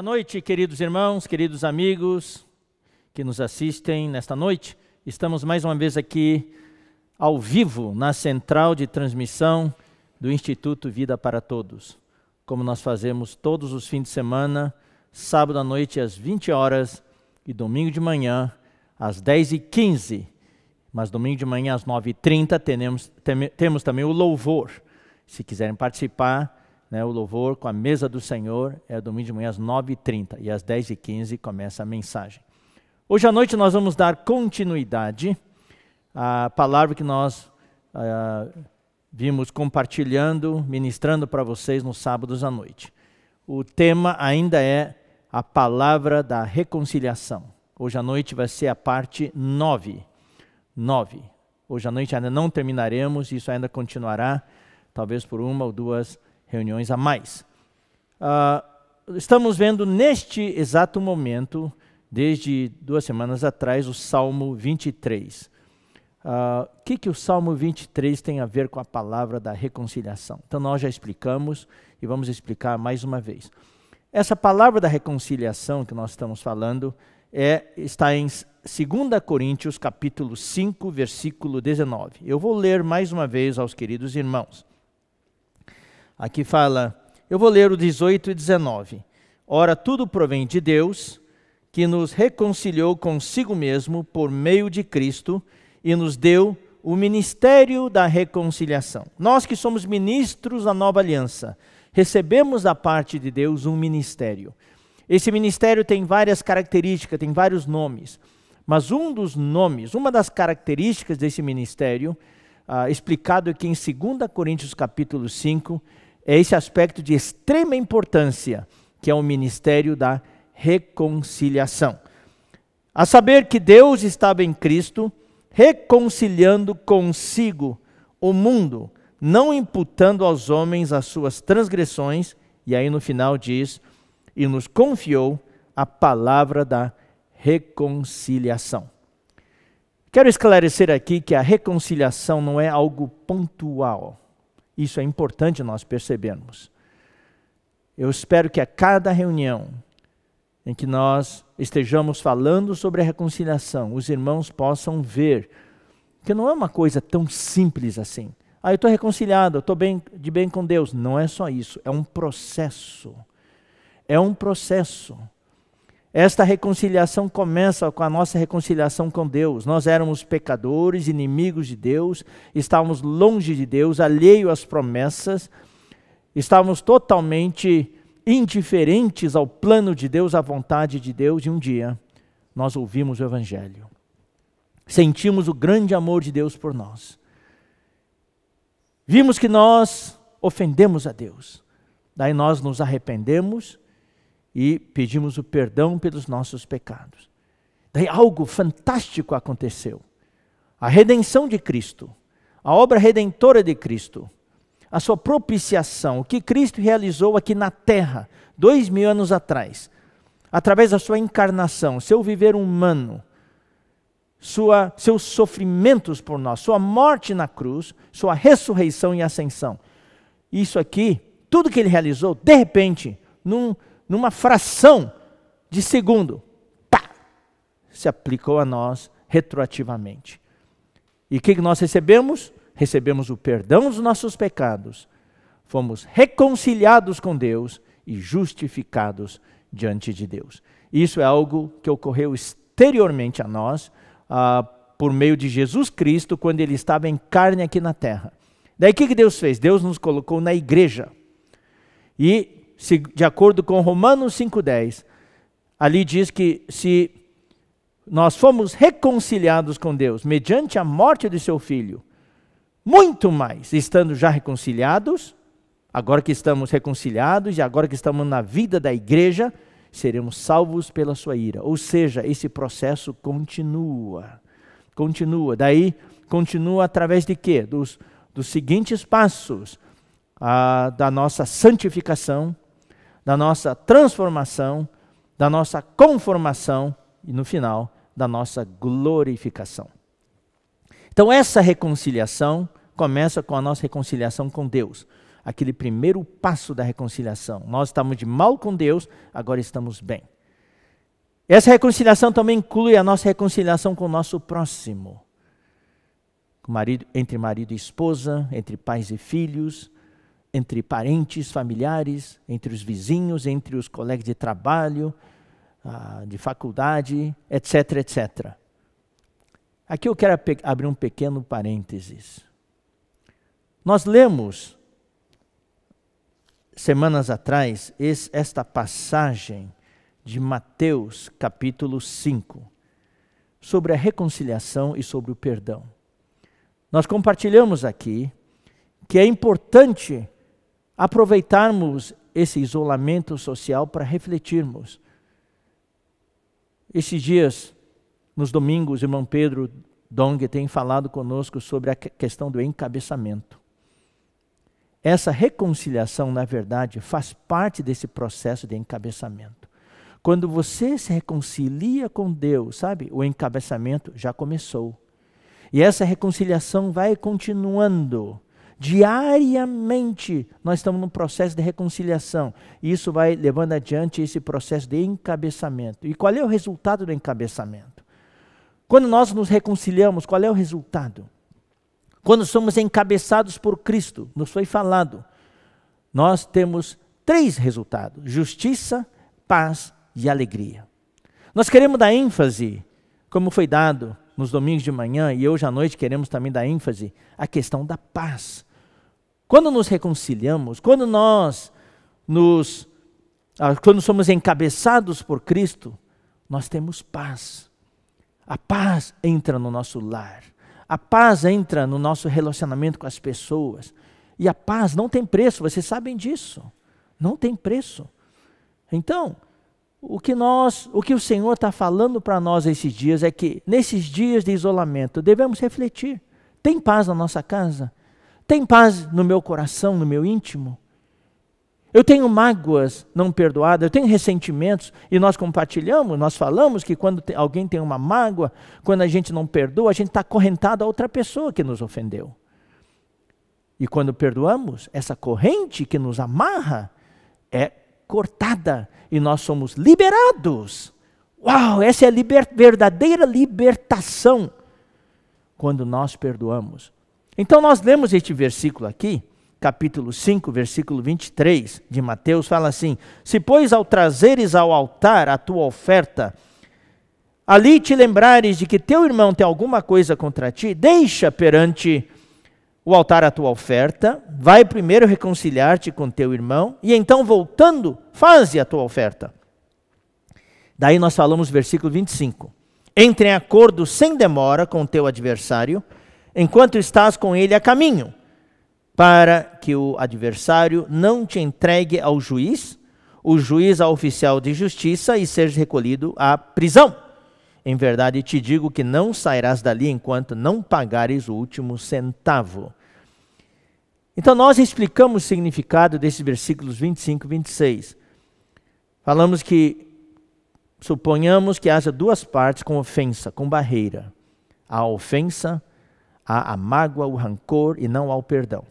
Boa noite, queridos irmãos, queridos amigos que nos assistem nesta noite. Estamos mais uma vez aqui ao vivo na central de transmissão do Instituto Vida para Todos, como nós fazemos todos os fins de semana, sábado à noite às 20 horas e domingo de manhã às 10h15. Mas domingo de manhã às 9h30 temos, temos também o louvor. Se quiserem participar, né, o louvor com a mesa do Senhor é domingo de manhã às 9h30 e às 10h15 começa a mensagem. Hoje à noite nós vamos dar continuidade à palavra que nós ah, vimos compartilhando, ministrando para vocês nos sábados à noite. O tema ainda é a palavra da reconciliação. Hoje à noite vai ser a parte 9. 9. Hoje à noite ainda não terminaremos, isso ainda continuará, talvez por uma ou duas reuniões a mais. Uh, estamos vendo neste exato momento, desde duas semanas atrás, o Salmo 23. Ah, o uh, que, que o Salmo 23 tem a ver com a palavra da reconciliação? Então, nós já explicamos e vamos explicar mais uma vez. Essa palavra da reconciliação que nós estamos falando é, está em 2 Coríntios capítulo 5, versículo 19. Eu vou ler mais uma vez aos queridos irmãos. Aqui fala, eu vou ler o 18 e 19. Ora, tudo provém de Deus, que nos reconciliou consigo mesmo por meio de Cristo e nos deu o ministério da reconciliação. Nós que somos ministros da nova aliança, recebemos da parte de Deus um ministério. Esse ministério tem várias características, tem vários nomes. Mas um dos nomes, uma das características desse ministério, ah, explicado aqui em 2 Coríntios capítulo 5, é esse aspecto de extrema importância, que é o ministério da reconciliação. A saber que Deus estava em Cristo, reconciliando consigo o mundo, não imputando aos homens as suas transgressões, e aí no final diz, e nos confiou a palavra da reconciliação. Quero esclarecer aqui que a reconciliação não é algo pontual isso é importante nós percebermos. Eu espero que a cada reunião em que nós estejamos falando sobre a reconciliação, os irmãos possam ver que não é uma coisa tão simples assim. Ah, eu estou reconciliado, eu estou bem, de bem com Deus. Não é só isso, é um processo. É um processo. Esta reconciliação começa com a nossa reconciliação com Deus. Nós éramos pecadores, inimigos de Deus, estávamos longe de Deus, alheio às promessas, estávamos totalmente indiferentes ao plano de Deus, à vontade de Deus, e um dia nós ouvimos o Evangelho. Sentimos o grande amor de Deus por nós. Vimos que nós ofendemos a Deus. Daí nós nos arrependemos e pedimos o perdão pelos nossos pecados. Daí algo fantástico aconteceu. A redenção de Cristo, a obra redentora de Cristo, a sua propiciação, o que Cristo realizou aqui na terra, dois mil anos atrás, através da sua encarnação, seu viver humano, sua, seus sofrimentos por nós, sua morte na cruz, sua ressurreição e ascensão. Isso aqui, tudo que ele realizou, de repente, num numa fração de segundo, pá, se aplicou a nós retroativamente. E o que nós recebemos? Recebemos o perdão dos nossos pecados, fomos reconciliados com Deus e justificados diante de Deus. Isso é algo que ocorreu exteriormente a nós, ah, por meio de Jesus Cristo, quando ele estava em carne aqui na terra. Daí o que Deus fez? Deus nos colocou na igreja. E de acordo com Romanos 5,10, ali diz que se nós fomos reconciliados com Deus mediante a morte de seu filho, muito mais, estando já reconciliados, agora que estamos reconciliados e agora que estamos na vida da igreja, seremos salvos pela sua ira. Ou seja, esse processo continua. Continua. Daí, continua através de quê? Dos, dos seguintes passos: a, ah, da nossa santificação, da nossa transformação, da nossa conformação e, no final, da nossa glorificação. Então, essa reconciliação começa com a nossa reconciliação com Deus. Aquele primeiro passo da reconciliação. Nós estávamos de mal com Deus, agora estamos bem. Essa reconciliação também inclui a nossa reconciliação com o nosso próximo. Marido, entre marido e esposa, entre pais e filhos, entre parentes, familiares, entre os vizinhos, entre os colegas de trabalho, ah, de faculdade, etc, etc. Aqui eu quero abrir um pequeno parênteses. Nós lemos, semanas atrás, esta passagem de Mateus, capítulo 5, sobre a reconciliação e sobre o perdão. Nós compartilhamos aqui que é importante aproveitarmos esse isolamento social para refletirmos. Esses dias, nos domingos, irmão Pedro Dong tem falado conosco sobre a questão do encabeçamento. Essa reconciliação, na verdade, faz parte desse processo de encabeçamento. Quando você se reconcilia com Deus, sabe, o encabeçamento já começou. E essa reconciliação vai continuando Diariamente nós estamos num processo de reconciliação. E isso vai levando adiante esse processo de encabeçamento. E qual é o resultado do encabeçamento? Quando nós nos reconciliamos, qual é o resultado? Quando somos encabeçados por Cristo, nos foi falado, nós temos três resultados: justiça, paz e alegria. Nós queremos dar ênfase, como foi dado nos domingos de manhã e hoje à noite queremos também dar ênfase à questão da paz. Quando nos reconciliamos, quando nós nos ah, quando somos encabeçados por Cristo, nós temos paz. A paz entra no nosso lar. A paz entra no nosso relacionamento com as pessoas. E a paz não tem preço, vocês sabem disso. Não tem preço. Então, o que nós, o que o Senhor está falando para nós esses dias é que nesses dias de isolamento devemos refletir. Tem paz na nossa casa? Tem paz no meu coração, no meu íntimo? Eu tenho mágoas não perdoadas, eu tenho ressentimentos e nós compartilhamos, nós falamos que quando alguém tem uma mágoa, quando a gente não perdoa, a gente está correntado a outra pessoa que nos ofendeu. E quando perdoamos, essa corrente que nos amarra é cortada e nós somos liberados. Uau, essa é a liber verdadeira libertação quando nós perdoamos. Então nós lemos este versículo aqui, capítulo 5, versículo 23 de Mateus, fala assim: Se, pois, ao trazeres ao altar a tua oferta, ali te lembrares de que teu irmão tem alguma coisa contra ti, deixa perante o altar a tua oferta, vai primeiro reconciliar-te com teu irmão, e então, voltando, faze a tua oferta. Daí nós falamos versículo 25. Entre em acordo sem demora com teu adversário, enquanto estás com ele a caminho, para que o adversário não te entregue ao juiz, o juiz ao oficial de justiça e seja recolhido à prisão. Em verdade te digo que não sairás dali enquanto não pagares o último centavo. Então nós explicamos o significado desses versículos 25 e 26. Falamos que suponhamos que haja duas partes com ofensa, com barreira. A ofensa há a mágoa, o rancor e não há o perdão.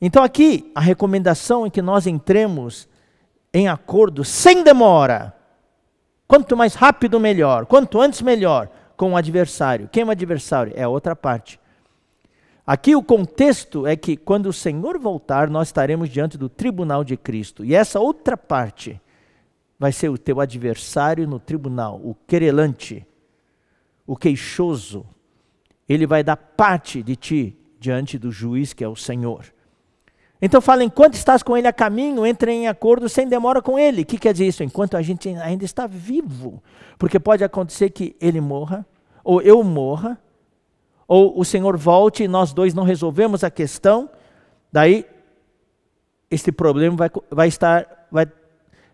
Então, aqui, a recomendação é que nós entremos em acordo sem demora. Quanto mais rápido, melhor. Quanto antes, melhor. Com o adversário. Quem é o adversário? É a outra parte. Aqui o contexto é que quando o Senhor voltar, nós estaremos diante do tribunal de Cristo. E essa outra parte vai ser o teu adversário no tribunal, o querelante, o queixoso, ele vai dar parte de ti diante do juiz que é o Senhor. Então fala, enquanto estás com ele a caminho, entre em acordo sem demora com ele. O que quer dizer isso? Enquanto a gente ainda está vivo. Porque pode acontecer que ele morra, ou eu morra, ou o Senhor volte e nós dois não resolvemos a questão, daí este problema vai, vai, estar, vai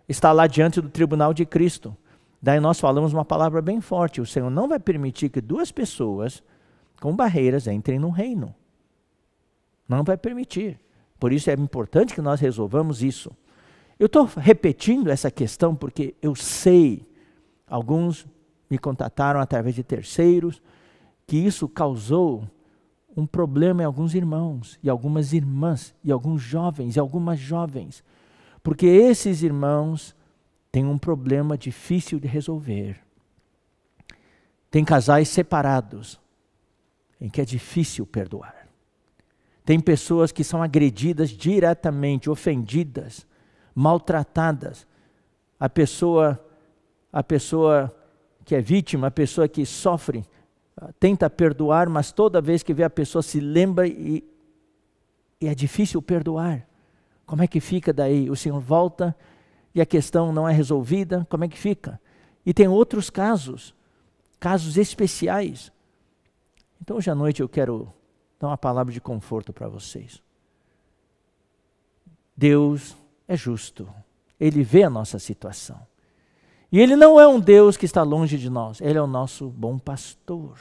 estar lá diante do tribunal de Cristo. Daí nós falamos uma palavra bem forte: o Senhor não vai permitir que duas pessoas com barreiras, entrem no reino. Não vai permitir. Por isso é importante que nós resolvamos isso. Eu estou repetindo essa questão porque eu sei, alguns me contataram através de terceiros, que isso causou um problema em alguns irmãos, e algumas irmãs, e alguns jovens, e algumas jovens. Porque esses irmãos têm um problema difícil de resolver. Tem casais separados, em que é difícil perdoar. Tem pessoas que são agredidas diretamente, ofendidas, maltratadas. A pessoa, a pessoa que é vítima, a pessoa que sofre, ah, tenta perdoar, mas toda vez que vê a pessoa se lembra e, e é difícil perdoar. Como é que fica daí? O Senhor volta e a questão não é resolvida, como é que fica? E tem outros casos, casos especiais, então, hoje à noite eu quero dar uma palavra de conforto para vocês. Deus é justo, Ele vê a nossa situação. E Ele não é um Deus que está longe de nós, Ele é o nosso bom pastor.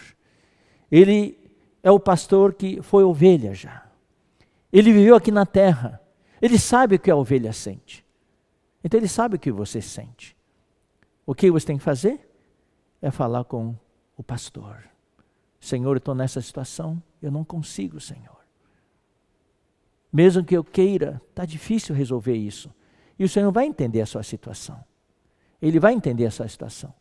Ele é o pastor que foi ovelha já. Ele viveu aqui na terra. Ele sabe o que a ovelha sente. Então ele sabe o que você sente. O que você tem que fazer é falar com o pastor. Senhor, eu estou nessa situação, eu não consigo, Senhor. Mesmo que eu queira, está difícil resolver isso. E o Senhor vai entender a sua situação. Ele vai entender a sua situação.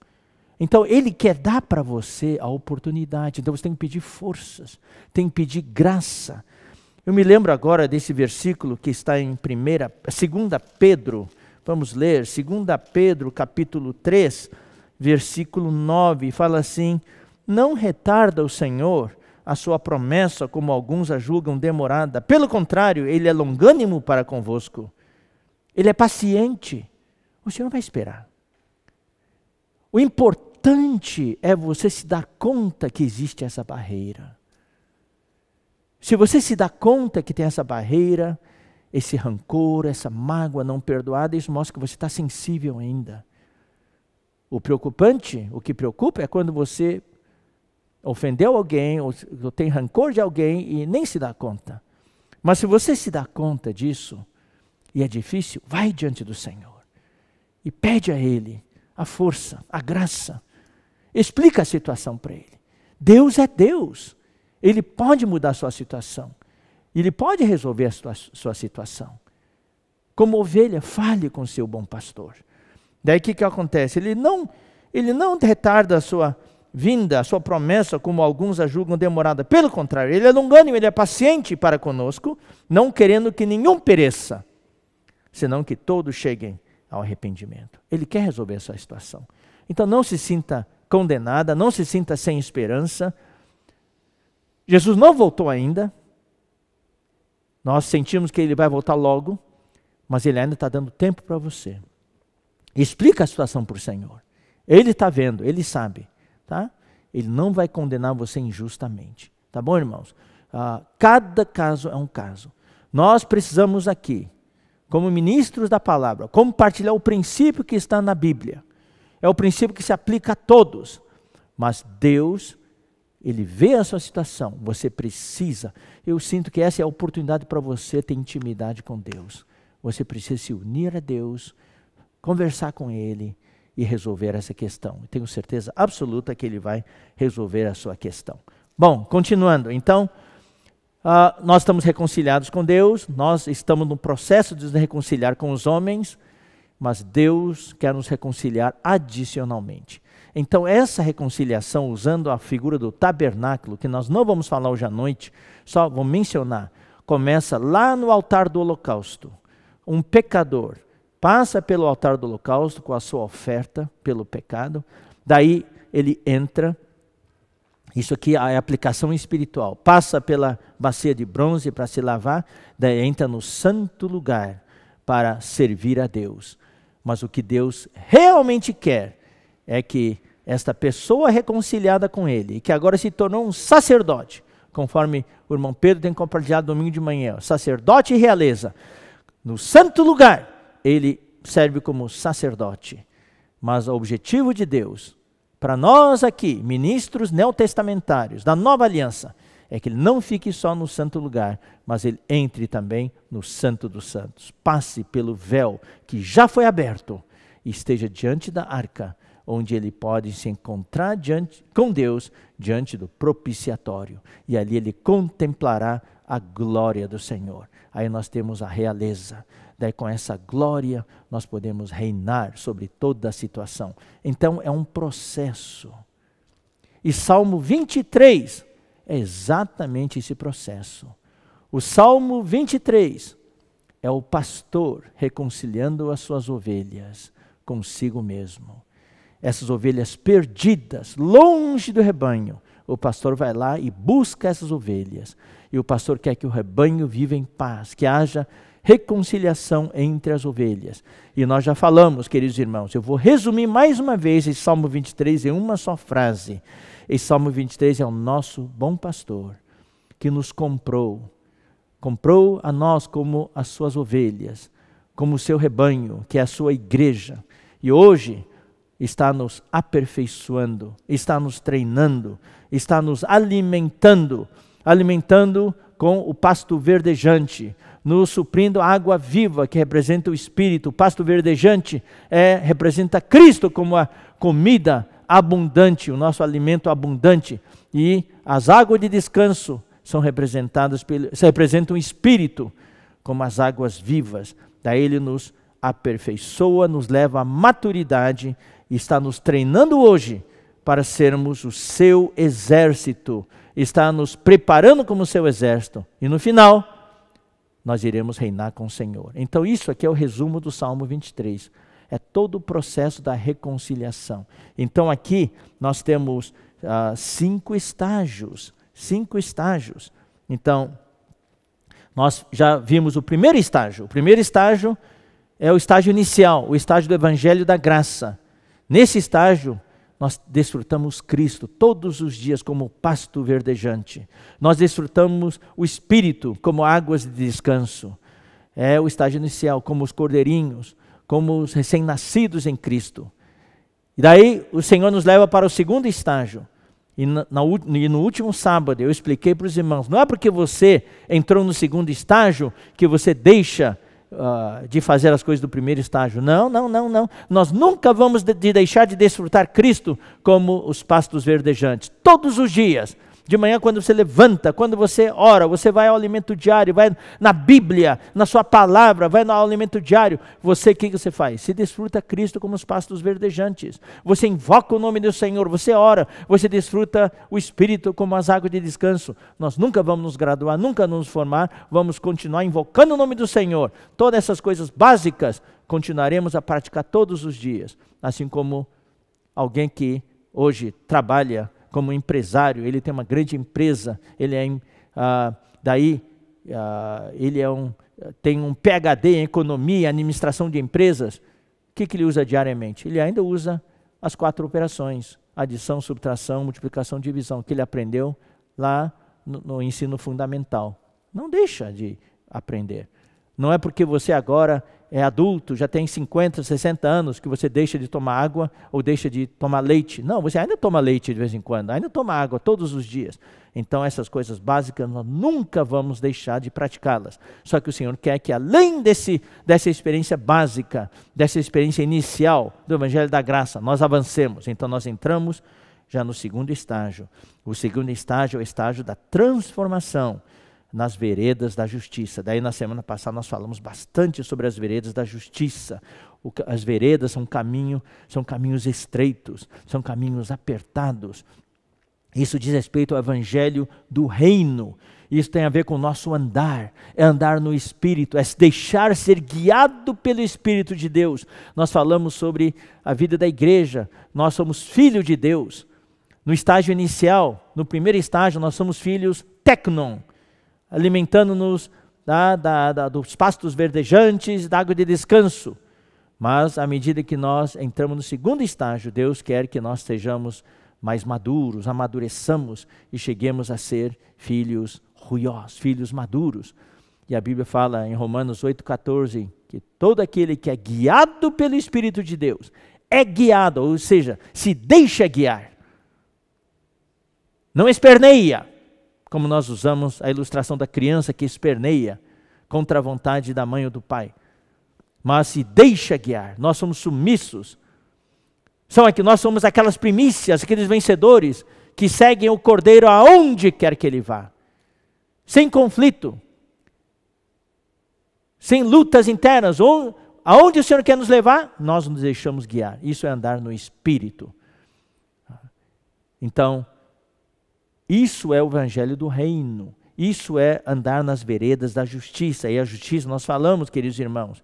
Então, Ele quer dar para você a oportunidade. Então, você tem que pedir forças, tem que pedir graça. Eu me lembro agora desse versículo que está em primeira, segunda Pedro, vamos ler, segunda Pedro, capítulo 3, versículo 9, fala assim: não retarda o Senhor a sua promessa, como alguns a julgam demorada. Pelo contrário, ele é longânimo para convosco. Ele é paciente. O Senhor vai esperar. O importante é você se dar conta que existe essa barreira. Se você se dá conta que tem essa barreira, esse rancor, essa mágoa não perdoada, isso mostra que você está sensível ainda. O preocupante, o que preocupa é quando você ofendeu alguém, ou, tem rancor de alguém e nem se dá conta. Mas se você se dá conta disso, e é difícil, vai diante do Senhor e pede a Ele a força, a graça. Explica a situação para Ele. Deus é Deus. Ele pode mudar a sua situação. Ele pode resolver a sua, sua situação. Como ovelha, fale com seu bom pastor. Daí o que, que acontece? Ele não, ele não retarda a sua vinda, a sua promessa, como alguns a julgam demorada. Pelo contrário, ele é longânimo, ele é paciente para conosco, não querendo que nenhum pereça, senão que todos cheguem ao arrependimento. Ele quer resolver essa situação. Então não se sinta condenada, não se sinta sem esperança. Jesus não voltou ainda. Nós sentimos que ele vai voltar logo, mas ele ainda está dando tempo para você. Explica a situação para o Senhor. Ele está vendo, ele sabe tá? Ele não vai condenar você injustamente, tá bom, irmãos? Ah, cada caso é um caso. Nós precisamos aqui, como ministros da palavra, compartilhar o princípio que está na Bíblia. É o princípio que se aplica a todos. Mas Deus, Ele vê a sua situação, você precisa. Eu sinto que essa é a oportunidade para você ter intimidade com Deus. Você precisa se unir a Deus, conversar com Ele e resolver essa questão. Tenho certeza absoluta que ele vai resolver a sua questão. Bom, continuando. Então, uh, nós estamos reconciliados com Deus, nós estamos no processo de nos reconciliar com os homens, mas Deus quer nos reconciliar adicionalmente. Então, essa reconciliação, usando a figura do tabernáculo, que nós não vamos falar hoje à noite, só vou mencionar, começa lá no altar do holocausto. Um pecador passa pelo altar do holocausto com a sua oferta pelo pecado, daí ele entra. Isso aqui é aplicação espiritual. Passa pela bacia de bronze para se lavar, daí entra no santo lugar para servir a Deus. Mas o que Deus realmente quer é que esta pessoa reconciliada com Ele, que agora se tornou um sacerdote, conforme o irmão Pedro tem compartilhado domingo de manhã, sacerdote e realeza, no santo lugar, ele serve como sacerdote. Mas o objetivo de Deus, para nós aqui, ministros neotestamentários da nova aliança, é que ele não fique só no santo lugar, mas ele entre também no santo dos santos. Passe pelo véu que já foi aberto e esteja diante da arca, onde ele pode se encontrar diante, com Deus diante do propiciatório. E ali ele contemplará a glória do Senhor. Aí nós temos a realeza Daí, com essa glória, nós podemos reinar sobre toda a situação. Então, é um processo. E Salmo 23 é exatamente esse processo. O Salmo 23 é o pastor reconciliando as suas ovelhas consigo mesmo. Essas ovelhas perdidas, longe do rebanho, o pastor vai lá e busca essas ovelhas. E o pastor quer que o rebanho viva em paz, que haja reconciliação entre as ovelhas. E nós já falamos, queridos irmãos, eu vou resumir mais uma vez esse Salmo 23 em uma só frase. Esse Salmo 23 é o nosso bom pastor que nos comprou, comprou a nós como as suas ovelhas, como o seu rebanho, que é a sua igreja. E hoje está nos aperfeiçoando, está nos treinando, está nos alimentando, alimentando com o pasto verdejante, nos suprindo a água viva, que representa o Espírito. O pasto verdejante é, representa Cristo como a comida abundante, o nosso alimento abundante. E as águas de descanso são representadas pelo, representam o Espírito como as águas vivas. Daí ele nos aperfeiçoa, nos leva à maturidade e está nos treinando hoje para sermos o seu exército. Está nos preparando como seu exército. E no final, nós iremos reinar com o Senhor. Então, isso aqui é o resumo do Salmo 23. É todo o processo da reconciliação. Então, aqui nós temos ah, cinco estágios. Cinco estágios. Então, nós já vimos o primeiro estágio. O primeiro estágio é o estágio inicial, o estágio do Evangelho da Graça. Nesse estágio, nós desfrutamos Cristo todos os dias como pasto verdejante. Nós desfrutamos o Espírito como águas de descanso. É o estágio inicial, como os cordeirinhos, como os recém-nascidos em Cristo. E daí o Senhor nos leva para o segundo estágio. E, no último sábado eu expliquei para os irmãos: não é porque você entrou no segundo estágio que você deixa uh, de fazer as coisas do primeiro estágio. Não, não, não, não. Nós nunca vamos de, de deixar de desfrutar Cristo como os pastos verdejantes. Todos os dias de manhã, quando você levanta, quando você ora, você vai ao alimento diário, vai na Bíblia, na sua palavra, vai ao alimento diário. Você, o que você faz? Se desfruta Cristo como os pastos verdejantes. Você invoca o nome do Senhor, você ora, você desfruta o Espírito como as águas de descanso. Nós nunca vamos nos graduar, nunca nos formar, vamos continuar invocando o nome do Senhor. Todas essas coisas básicas continuaremos a praticar todos os dias, assim como alguém que hoje trabalha como empresário, ele tem uma grande empresa, ele é ah, daí ah, ele é um, tem um PhD em economia, administração de empresas. O que, que ele usa diariamente? Ele ainda usa as quatro operações: adição, subtração, multiplicação, divisão, que ele aprendeu lá no, no ensino fundamental. Não deixa de aprender. Não é porque você agora é adulto, já tem 50, 60 anos, que você deixa de tomar água ou deixa de tomar leite. Não, você ainda toma leite de vez em quando, ainda toma água todos os dias. Então, essas coisas básicas nós nunca vamos deixar de praticá-las. Só que o Senhor quer que, além desse, dessa experiência básica, dessa experiência inicial do Evangelho da Graça, nós avancemos. Então, nós entramos já no segundo estágio. O segundo estágio é o estágio da transformação nas veredas da justiça. Daí na semana passada nós falamos bastante sobre as veredas da justiça. O, as veredas são caminho, são caminhos estreitos, são caminhos apertados. Isso diz respeito ao evangelho do reino. Isso tem a ver com o nosso andar, é andar no Espírito, é deixar ser guiado pelo Espírito de Deus. Nós falamos sobre a vida da igreja, nós somos filhos de Deus. No estágio inicial, no primeiro estágio, nós somos filhos tecnon, alimentando-nos da, né, da, da, dos pastos verdejantes, da água de descanso. Mas à medida que nós entramos no segundo estágio, Deus quer que nós sejamos mais maduros, amadureçamos e cheguemos a ser filhos ruiós, filhos maduros. E a Bíblia fala em Romanos 8,14 que todo aquele que é guiado pelo Espírito de Deus é guiado, ou seja, se deixa guiar. Não esperneia, como nós usamos a ilustração da criança que esperneia contra a vontade da mãe ou do pai, mas se deixa guiar. Nós somos submissos. São aqui, nós somos aquelas primícias, aqueles vencedores que seguem o cordeiro aonde quer que ele vá, sem conflito, sem lutas internas, ou aonde o Senhor quer nos levar, nós nos deixamos guiar. Isso é andar no espírito. Então, isso é o evangelho do reino. Isso é andar nas veredas da justiça. E a justiça, nós falamos, queridos irmãos,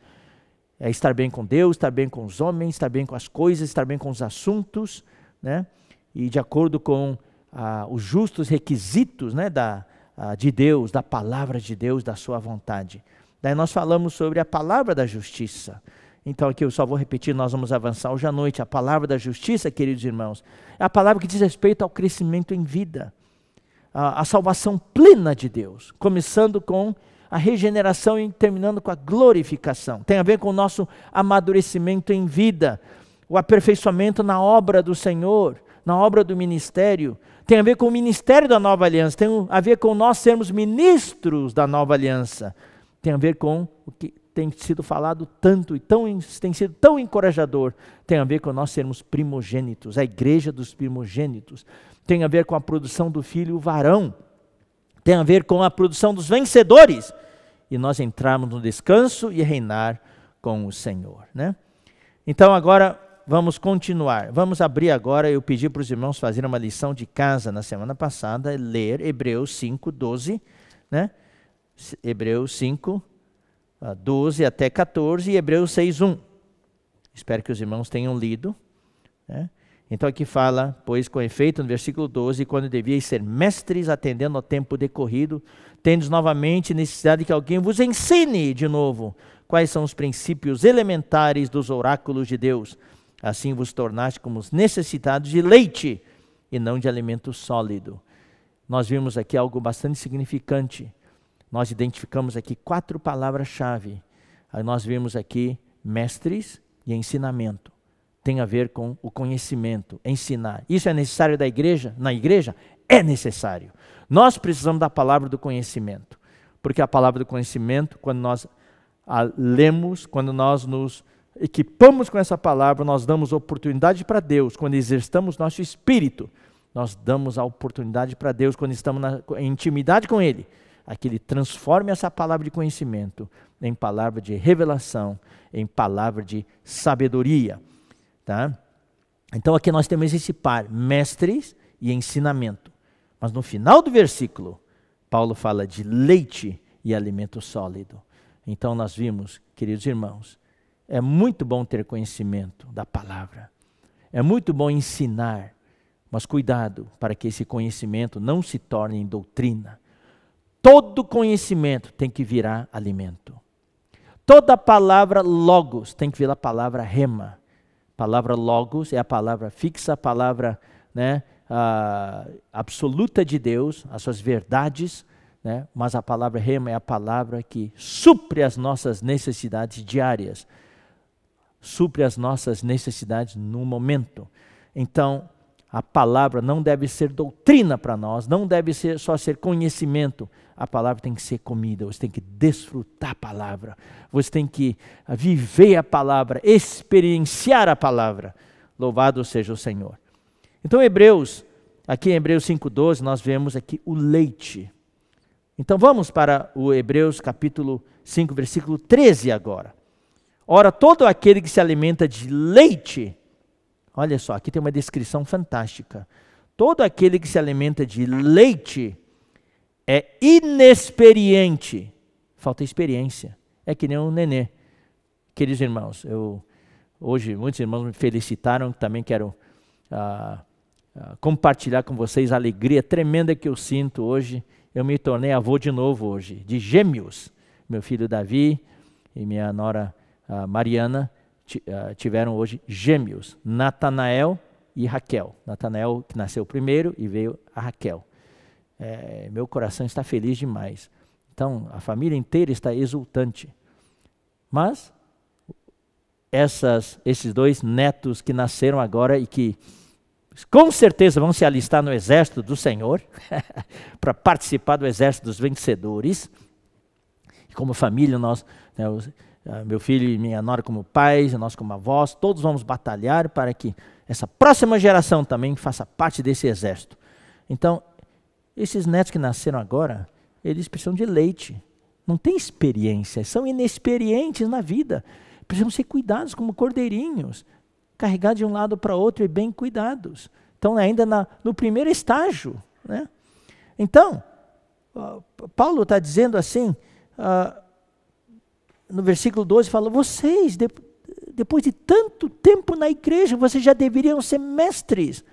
é estar bem com Deus, estar bem com os homens, estar bem com as coisas, estar bem com os assuntos, né? E de acordo com ah, os justos requisitos, né, da, ah, de Deus, da palavra de Deus, da sua vontade. Daí nós falamos sobre a palavra da justiça. Então aqui eu só vou repetir, nós vamos avançar hoje à noite. A palavra da justiça, queridos irmãos, é a palavra que diz respeito ao crescimento em vida a, a salvação plena de Deus, começando com a regeneração e terminando com a glorificação. Tem a ver com o nosso amadurecimento em vida, o aperfeiçoamento na obra do Senhor, na obra do ministério. Tem a ver com o ministério da nova aliança, tem a ver com nós sermos ministros da nova aliança. Tem a ver com o que tem sido falado tanto e tão, tem sido tão encorajador, tem a ver com nós sermos primogênitos, a igreja dos primogênitos tem a ver com a produção do filho varão, tem a ver com a produção dos vencedores, e nós entrarmos no descanso e reinar com o Senhor. Né? Então agora vamos continuar. Vamos abrir agora, eu pedi para os irmãos fazerem uma lição de casa na semana passada, é ler Hebreus 5, 12, né? Hebreus 5, 12 ah, até 14 e Hebreus 6, 1. Espero que os irmãos tenham lido. Né? Então aqui fala, pois com efeito, no versículo 12, quando devíeis ser mestres atendendo ao tempo decorrido, tendes novamente necessidade que alguém vos ensine de novo quais são os princípios elementares dos oráculos de Deus. Assim vos tornaste como os necessitados de leite e não de alimento sólido. Nós vimos aqui algo bastante significante. Nós identificamos aqui quatro palavras-chave. Nós vimos aqui mestres e ensinamento tem a ver com o conhecimento, ensinar. Isso é necessário da igreja? Na igreja? É necessário. Nós precisamos da palavra do conhecimento, porque a palavra do conhecimento, quando nós a lemos, quando nós nos equipamos com essa palavra, nós damos oportunidade para Deus, quando exercitamos nosso espírito, nós damos a oportunidade para Deus, quando estamos na, em intimidade com Ele, a que Ele transforme essa palavra de conhecimento em palavra de revelação, em palavra de sabedoria. Tá? Então aqui nós temos esse par, mestres e ensinamento. Mas no final do versículo, Paulo fala de leite e alimento sólido. Então nós vimos, queridos irmãos, é muito bom ter conhecimento da palavra. É muito bom ensinar, mas cuidado para que esse conhecimento não se torne em doutrina. Todo conhecimento tem que virar alimento. Toda palavra logos tem que virar a palavra rema palavra logos é a palavra fixa, a palavra né, a, absoluta de Deus, as suas verdades, né, mas a palavra rema é a palavra que supre as nossas necessidades diárias, supre as nossas necessidades no momento. Então, a palavra não deve ser doutrina para nós, não deve ser só ser conhecimento. A palavra tem que ser comida, você tem que desfrutar a palavra, você tem que ah, viver a palavra, experienciar a palavra. Louvado seja o Senhor. Então, Hebreus, aqui em Hebreus 5,12, nós vemos aqui o leite. Então vamos para o Hebreus capítulo 5, versículo 13 agora. Ora, todo aquele que se alimenta de leite Olha só, aqui tem uma descrição fantástica. Todo aquele que se alimenta de leite é inexperiente. Falta experiência. É que nem um nenê. Queridos irmãos, eu hoje muitos irmãos me felicitaram, também quero ah, ah, compartilhar com vocês a alegria tremenda que eu sinto hoje. Eu me tornei avô de novo hoje, de gêmeos. Meu filho Davi e minha nora ah, Mariana ah, tiveram hoje gêmeos, Natanael e Raquel. Natanael que nasceu primeiro e veio a Raquel. É, meu coração está feliz demais. Então, a família inteira está exultante. Mas essas, esses dois netos que nasceram agora e que com certeza vão se alistar no exército do Senhor, para participar do exército dos vencedores. E como família, nós, né, os, ah, meu filho e minha nora como pais, nós como avós, todos vamos batalhar para que essa próxima geração também faça parte desse exército. Então, esses netos que nasceram agora, eles precisam de leite, não têm experiência, são inexperientes na vida. Precisam ser cuidados como cordeirinhos, carregados de um lado para outro e bem cuidados. Então, ainda na, no primeiro estágio. Né? Então, Paulo está dizendo assim. Uh, no versículo 12 fala: Vocês, de, depois de tanto tempo na igreja, vocês já deveriam ser mestres.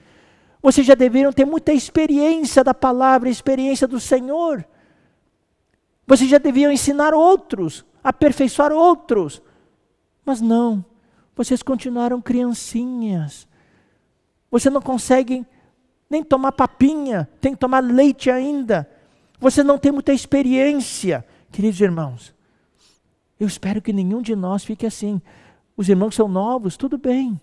Vocês já deveriam ter muita experiência da palavra, experiência do Senhor. Vocês já deveriam ensinar outros, aperfeiçoar outros. Mas não, vocês continuaram criancinhas. Você não conseguem nem tomar papinha, tem que tomar leite ainda. Você não tem muita experiência, queridos irmãos. Eu espero que nenhum de nós fique assim. Os irmãos são novos, tudo bem.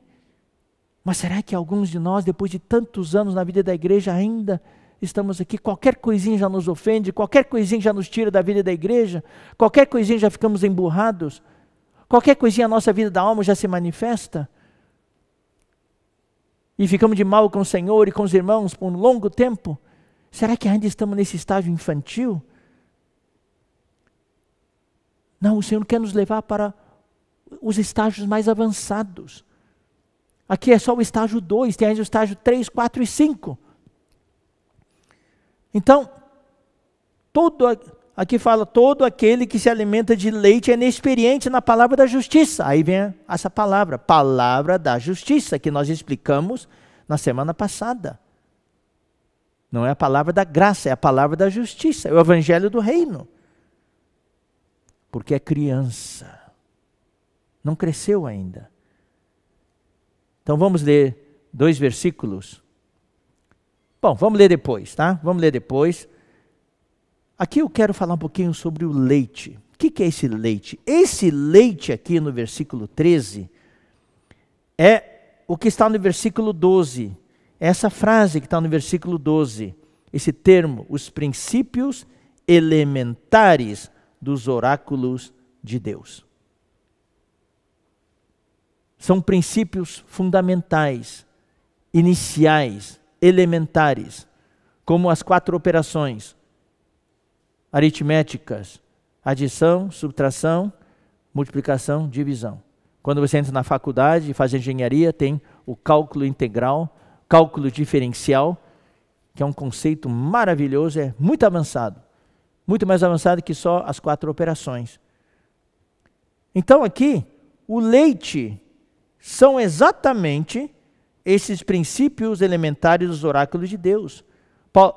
Mas será que alguns de nós, depois de tantos anos na vida da igreja, ainda estamos aqui? Qualquer coisinha já nos ofende, qualquer coisinha já nos tira da vida da igreja, qualquer coisinha já ficamos emburrados, qualquer coisinha a nossa vida da alma já se manifesta. E ficamos de mal com o Senhor e com os irmãos por um longo tempo. Será que ainda estamos nesse estágio infantil? Não, o Senhor quer nos levar para os estágios mais avançados. Aqui é só o estágio 2, tem ainda o estágio 3, 4 e 5. Então, todo, aqui fala, todo aquele que se alimenta de leite é inexperiente na palavra da justiça. Aí vem essa palavra, palavra da justiça, que nós explicamos na semana passada. Não é a palavra da graça, é a palavra da justiça, é o evangelho do reino porque é criança. Não cresceu ainda. Então vamos ler dois versículos. Bom, vamos ler depois, tá? Vamos ler depois. Aqui eu quero falar um pouquinho sobre o leite. O que, é esse leite? Esse leite aqui no versículo 13 é o que está no versículo 12. É essa frase que está no versículo 12, esse termo, os princípios elementares dos oráculos de Deus. São princípios fundamentais, iniciais, elementares, como as quatro operações aritméticas: adição, subtração, multiplicação, divisão. Quando você entra na faculdade e faz engenharia, tem o cálculo integral, cálculo diferencial, que é um conceito maravilhoso, é muito avançado muito mais avançada que só as quatro operações. Então aqui, o leite são exatamente esses princípios elementares dos oráculos de Deus.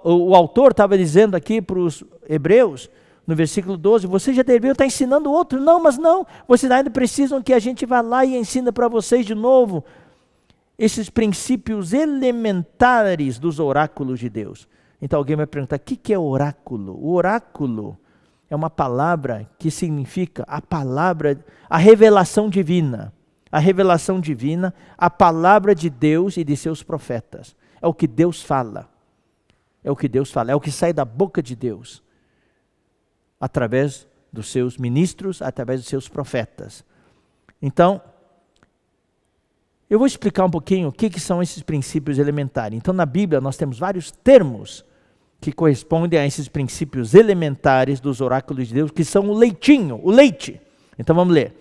O autor estava dizendo aqui para os hebreus, no versículo 12, vocês já deveriam estar ensinando outro. Não, mas não, vocês ainda precisam que a gente vá lá e ensina para vocês de novo esses princípios elementares dos oráculos de Deus. Então alguém vai perguntar: o que, que é oráculo? O oráculo é uma palavra que significa a palavra, a revelação divina. A revelação divina, a palavra de Deus e de seus profetas. É o que Deus fala. É o que Deus fala, é o que sai da boca de Deus, através dos seus ministros, através dos seus profetas. Então, eu vou explicar um pouquinho o que, que são esses princípios elementares. Então, na Bíblia, nós temos vários termos que corresponde a esses princípios elementares dos oráculos de Deus, que são o leitinho, o leite. Então vamos ler.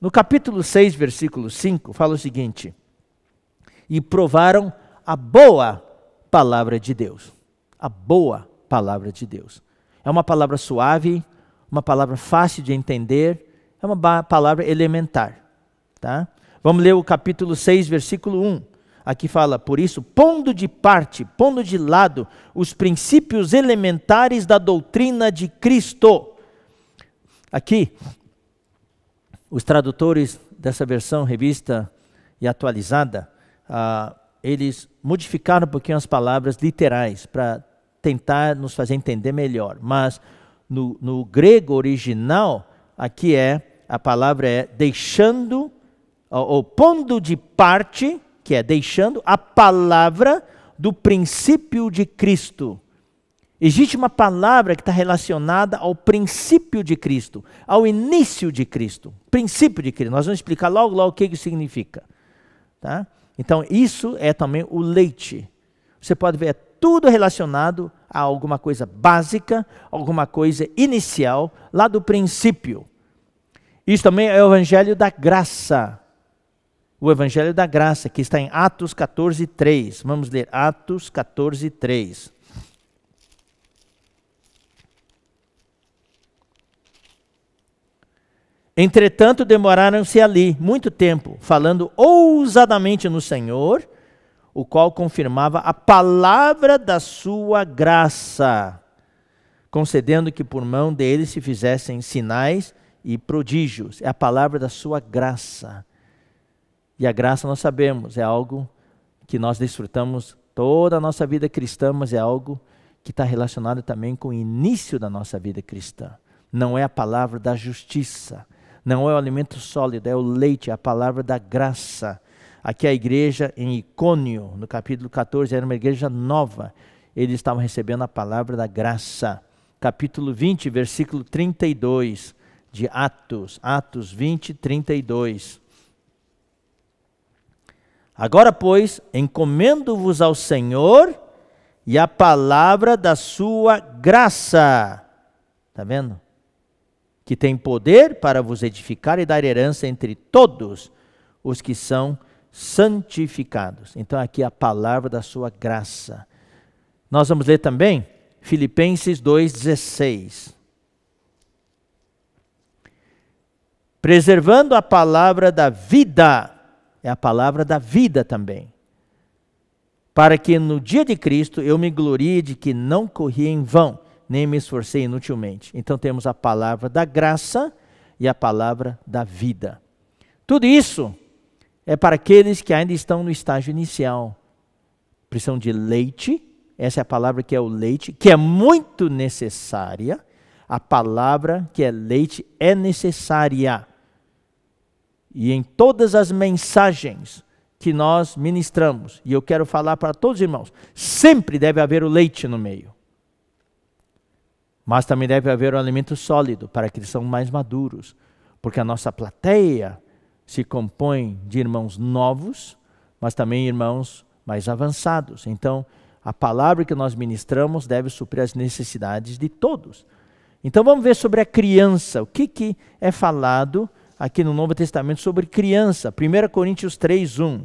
No capítulo 6, versículo 5, fala o seguinte: E provaram a boa palavra de Deus. A boa palavra de Deus. É uma palavra suave, uma palavra fácil de entender, é uma palavra elementar. Tá? Vamos ler o capítulo 6, versículo 1 aqui fala, por isso, pondo de parte, pondo de lado os princípios elementares da doutrina de Cristo. Aqui, os tradutores dessa versão revista e atualizada, ah, eles modificaram um pouquinho as palavras literais para tentar nos fazer entender melhor. Mas no, no grego original, aqui é, a palavra é deixando ou, ou pondo de parte que é deixando a palavra do princípio de Cristo. Existe uma palavra que está relacionada ao princípio de Cristo, ao início de Cristo, princípio de Cristo. Nós vamos explicar logo, logo o que isso significa. Tá? Então, isso é também o leite. Você pode ver, é tudo relacionado a alguma coisa básica, alguma coisa inicial, lá do princípio. Isso também é o evangelho da graça o Evangelho da Graça, que está em Atos 14, 3. Vamos ler Atos 14, 3. Entretanto, demoraram-se ali muito tempo, falando ousadamente no Senhor, o qual confirmava a palavra da sua graça, concedendo que por mão dele se fizessem sinais e prodígios. É a palavra da sua graça. E a graça nós sabemos, é algo que nós desfrutamos toda a nossa vida cristã, mas é algo que está relacionado também com o início da nossa vida cristã. Não é a palavra da justiça, não é o alimento sólido, é o leite, é a palavra da graça. Aqui a igreja em Icônio, no capítulo 14, era uma igreja nova. Eles estavam recebendo a palavra da graça. Capítulo 20, versículo 32 de Atos. Atos 20, 32. Agora, pois, encomendo-vos ao Senhor e à palavra da sua graça. Está vendo? Que tem poder para vos edificar e dar herança entre todos os que são santificados. Então, aqui é a palavra da sua graça. Nós vamos ler também Filipenses 2,16. Preservando a palavra da vida é a palavra da vida também. Para que no dia de Cristo eu me glorie de que não corri em vão, nem me esforcei inutilmente. Então temos a palavra da graça e a palavra da vida. Tudo isso é para aqueles que ainda estão no estágio inicial. Precisam de leite, essa é a palavra que é o leite, que é muito necessária. A palavra que é leite é necessária e em todas as mensagens que nós ministramos, e eu quero falar para todos os irmãos, sempre deve haver o leite no meio. Mas também deve haver um alimento sólido para que eles são mais maduros, porque a nossa plateia se compõe de irmãos novos, mas também irmãos mais avançados. Então, a palavra que nós ministramos deve suprir as necessidades de todos. Então, vamos ver sobre a criança, o que, que é falado aqui no Novo Testamento sobre criança. 1 Coríntios 3, 1.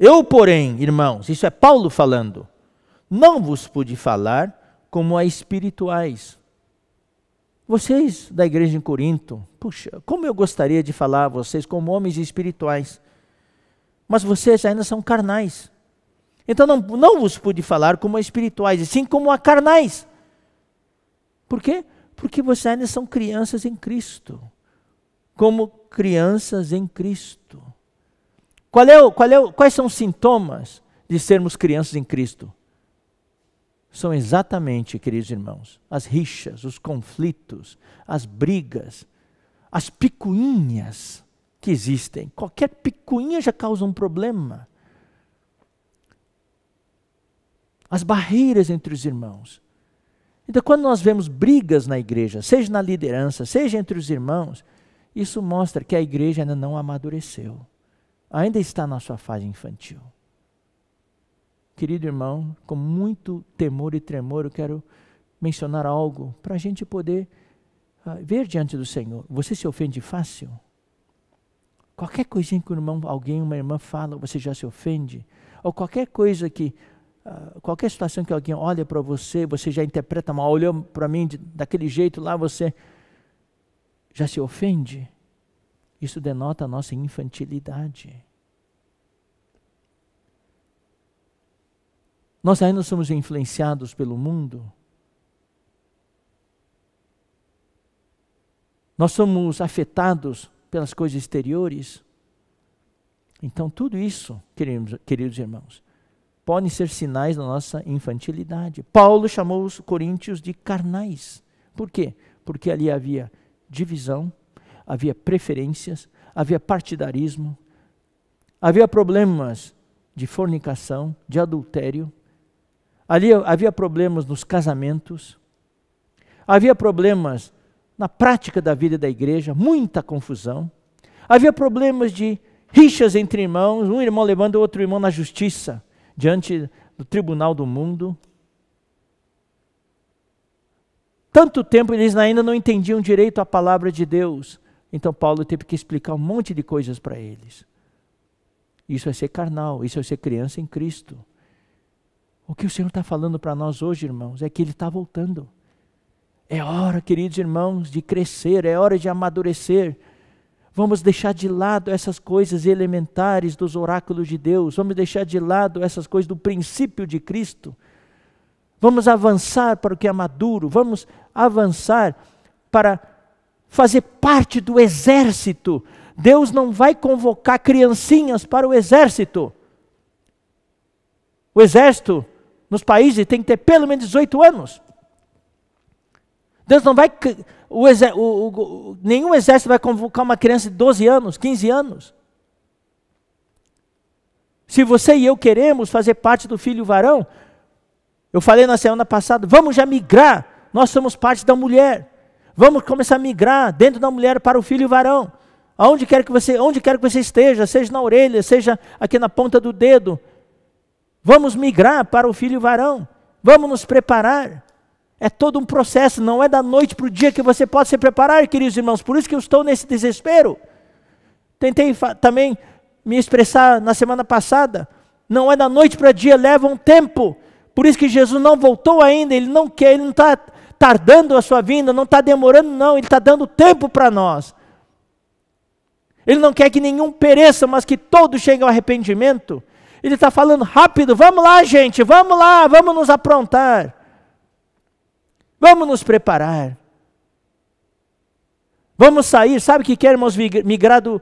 Eu, porém, irmãos, isso é Paulo falando, não vos pude falar como a espirituais. Vocês da igreja em Corinto, puxa, como eu gostaria de falar a vocês como homens espirituais, mas vocês ainda são carnais. Então não, não vos pude falar como a espirituais, e sim como a carnais. Por quê? Porque vocês ainda são crianças em Cristo. Como crianças em Cristo. Qual é o, qual é o, quais são os sintomas de sermos crianças em Cristo? São exatamente, queridos irmãos, as rixas, os conflitos, as brigas, as picuinhas que existem. Qualquer picuinha já causa um problema. As barreiras entre os irmãos. Então, quando nós vemos brigas na igreja, seja na liderança, seja entre os irmãos, isso mostra que a igreja ainda não amadureceu, ainda está na sua fase infantil. Querido irmão, com muito temor e tremor, eu quero mencionar algo para a gente poder uh, ver diante do Senhor. Você se ofende fácil? Qualquer coisinha que um irmão, alguém, uma irmã fala, você já se ofende? Ou qualquer coisa que ah, qualquer situação que alguém olha para você, você já interpreta mal, olhou para mim de, daquele jeito lá, você já se ofende. Isso denota a nossa infantilidade. Nós ainda somos influenciados pelo mundo. Nós somos afetados pelas coisas exteriores. Então, tudo isso, queridos, queridos irmãos, podem ser sinais da nossa infantilidade. Paulo chamou os coríntios de carnais. Por quê? Porque ali havia divisão, havia preferências, havia partidarismo, havia problemas de fornicação, de adultério, ali havia problemas nos casamentos, havia problemas na prática da vida da igreja, muita confusão, havia problemas de rixas entre irmãos, um irmão levando o outro irmão na justiça diante do tribunal do mundo. Tanto tempo eles ainda não entendiam direito a palavra de Deus. Então Paulo teve que explicar um monte de coisas para eles. Isso é ser carnal, isso é ser criança em Cristo. O que o Senhor está falando para nós hoje, irmãos, é que Ele está voltando. É hora, queridos irmãos, de crescer, é hora de amadurecer. Vamos deixar de lado essas coisas elementares dos oráculos de Deus, vamos deixar de lado essas coisas do princípio de Cristo. Vamos avançar para o que é maduro, vamos avançar para fazer parte do exército. Deus não vai convocar criancinhas para o exército. O exército nos países tem que ter pelo menos 18 anos. Deus não vai o, o, o, nenhum exército vai convocar uma criança de 12 anos, 15 anos. Se você e eu queremos fazer parte do filho varão, eu falei na semana passada, vamos já migrar, nós somos parte da mulher. Vamos começar a migrar dentro da mulher para o filho varão. Aonde quer que você, onde quer que você esteja, seja na orelha, seja aqui na ponta do dedo, vamos migrar para o filho varão. Vamos nos preparar. É todo um processo, não é da noite para o dia que você pode se preparar, queridos irmãos. Por isso que eu estou nesse desespero. Tentei também me expressar na semana passada. Não é da noite para o dia, leva um tempo. Por isso que Jesus não voltou ainda, ele não quer, ele não está tardando a sua vinda, não está demorando, não, ele está dando tempo para nós. Ele não quer que nenhum pereça, mas que todos cheguem ao arrependimento. Ele está falando rápido, vamos lá, gente, vamos lá, vamos nos aprontar. Vamos nos preparar. Vamos sair. Sabe o que queremos é, irmãos, migrar do,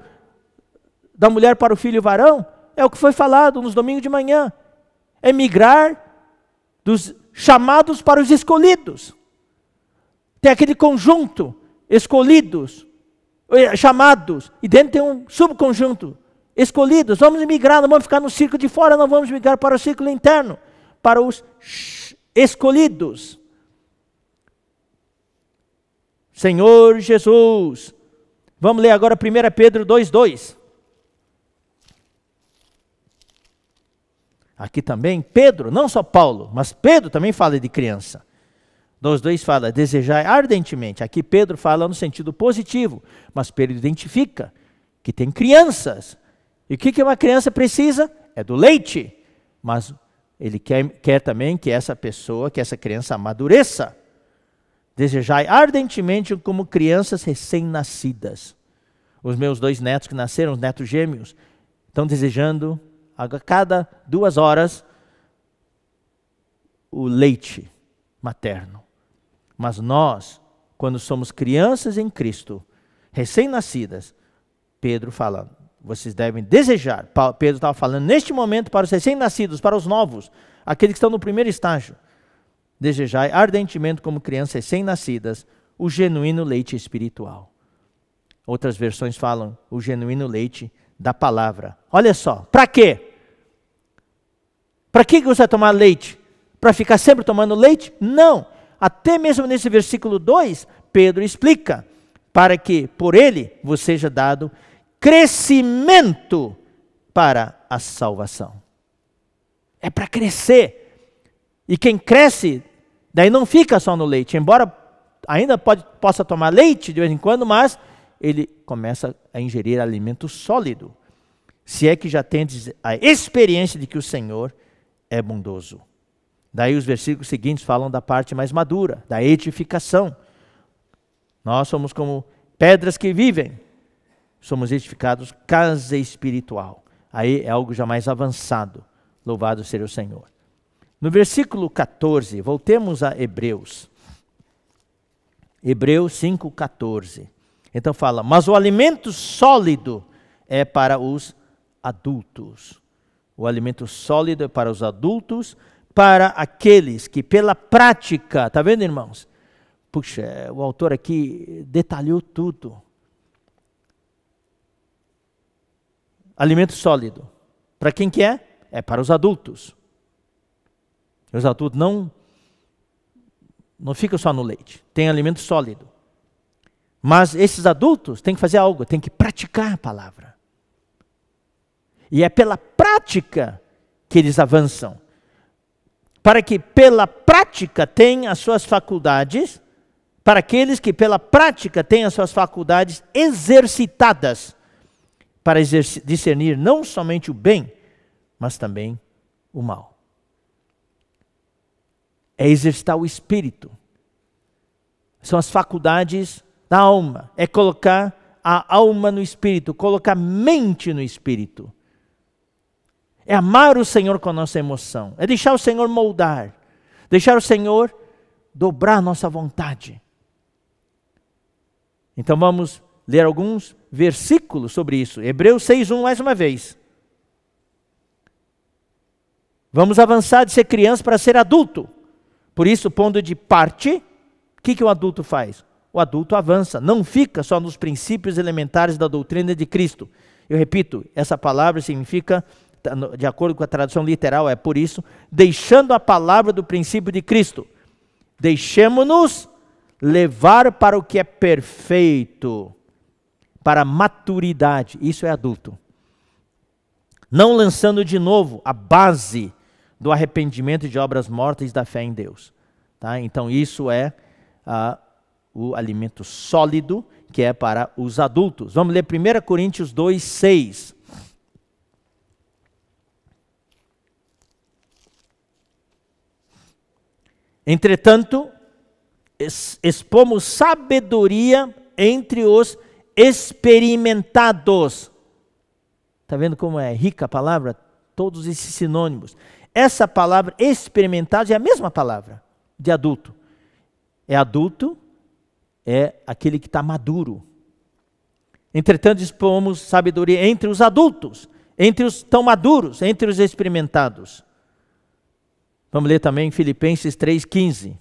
da mulher para o filho varão? É o que foi falado nos domingos de manhã. É migrar dos chamados para os escolhidos. Tem aquele conjunto, escolhidos, eh, chamados, e dentro tem um subconjunto, escolhidos. Vamos migrar, não vamos ficar no círculo de fora, não vamos migrar para o círculo interno, para os escolhidos. Senhor Jesus. Vamos ler agora 1 Pedro 2,2. Aqui também, Pedro, não só Paulo, mas Pedro também fala de criança. 2,2 fala, desejar ardentemente. Aqui Pedro fala no sentido positivo, mas Pedro identifica que tem crianças. E o que uma criança precisa? É do leite. Mas ele quer, quer também que essa pessoa, que essa criança amadureça. Desejai ardentemente como crianças recém-nascidas. Os meus dois netos que nasceram, os netos gêmeos, estão desejando a cada duas horas o leite materno. Mas nós, quando somos crianças em Cristo, recém-nascidas, Pedro fala, vocês devem desejar. Pedro estava falando neste momento para os recém-nascidos, para os novos, aqueles que estão no primeiro estágio. Desejai ardentemente como crianças sem-nascidas o genuíno leite espiritual. Outras versões falam o genuíno leite da palavra. Olha só, para quê? Para que você vai tomar leite? Para ficar sempre tomando leite? Não. Até mesmo nesse versículo 2, Pedro explica: para que por ele vos seja dado crescimento para a salvação. É para crescer. E quem cresce Daí não fica só no leite, embora ainda pode, possa tomar leite de vez em quando, mas ele começa a ingerir alimento sólido. Se é que já tens a experiência de que o Senhor é bondoso. Daí os versículos seguintes falam da parte mais madura, da edificação. Nós somos como pedras que vivem, somos edificados casa espiritual. Aí é algo já mais avançado. Louvado seja o Senhor. No versículo 14, voltemos a Hebreus. Hebreus 5,14. Então fala: Mas o alimento sólido é para os adultos. O alimento sólido é para os adultos, para aqueles que pela prática, tá vendo, irmãos? Puxa, o autor aqui detalhou tudo. Alimento sólido. Para quem que é? É para os adultos. Os adultos não não fica só no leite, tem alimento sólido. Mas esses adultos têm que fazer algo, têm que praticar a palavra. E é pela prática que eles avançam. Para que pela prática tenham as suas faculdades, para aqueles que pela prática tenham as suas faculdades exercitadas, para discernir não somente o bem, mas também o mal é exercitar o espírito. São as faculdades da alma, é colocar a alma no espírito, colocar mente no espírito. É amar o Senhor com a nossa emoção, é deixar o Senhor moldar, deixar o Senhor dobrar a nossa vontade. Então vamos ler alguns versículos sobre isso. Hebreus 6:1 mais uma vez. Vamos avançar de ser criança para ser adulto. Por isso, pondo de parte, o que, que o adulto faz? O adulto avança, não fica só nos princípios elementares da doutrina de Cristo. Eu repito, essa palavra significa, tá de acordo com a tradução literal, é por isso, deixando a palavra do princípio de Cristo. Deixemos-nos levar para o que é perfeito, para a maturidade. Isso é adulto. Não lançando de novo a base do arrependimento de obras mortas e da fé em Deus. Tá? Então, isso é ah, o alimento sólido que é para os adultos. Vamos ler 1 Coríntios 2, 6. Entretanto, expomos sabedoria entre os experimentados. Está vendo como é rica a palavra? Todos esses sinônimos. Essa palavra experimentado é a mesma palavra de adulto. É adulto, é aquele que está maduro. Entretanto, dispomos sabedoria entre os adultos, entre os tão maduros, entre os experimentados. Vamos ler também Filipenses 3,15.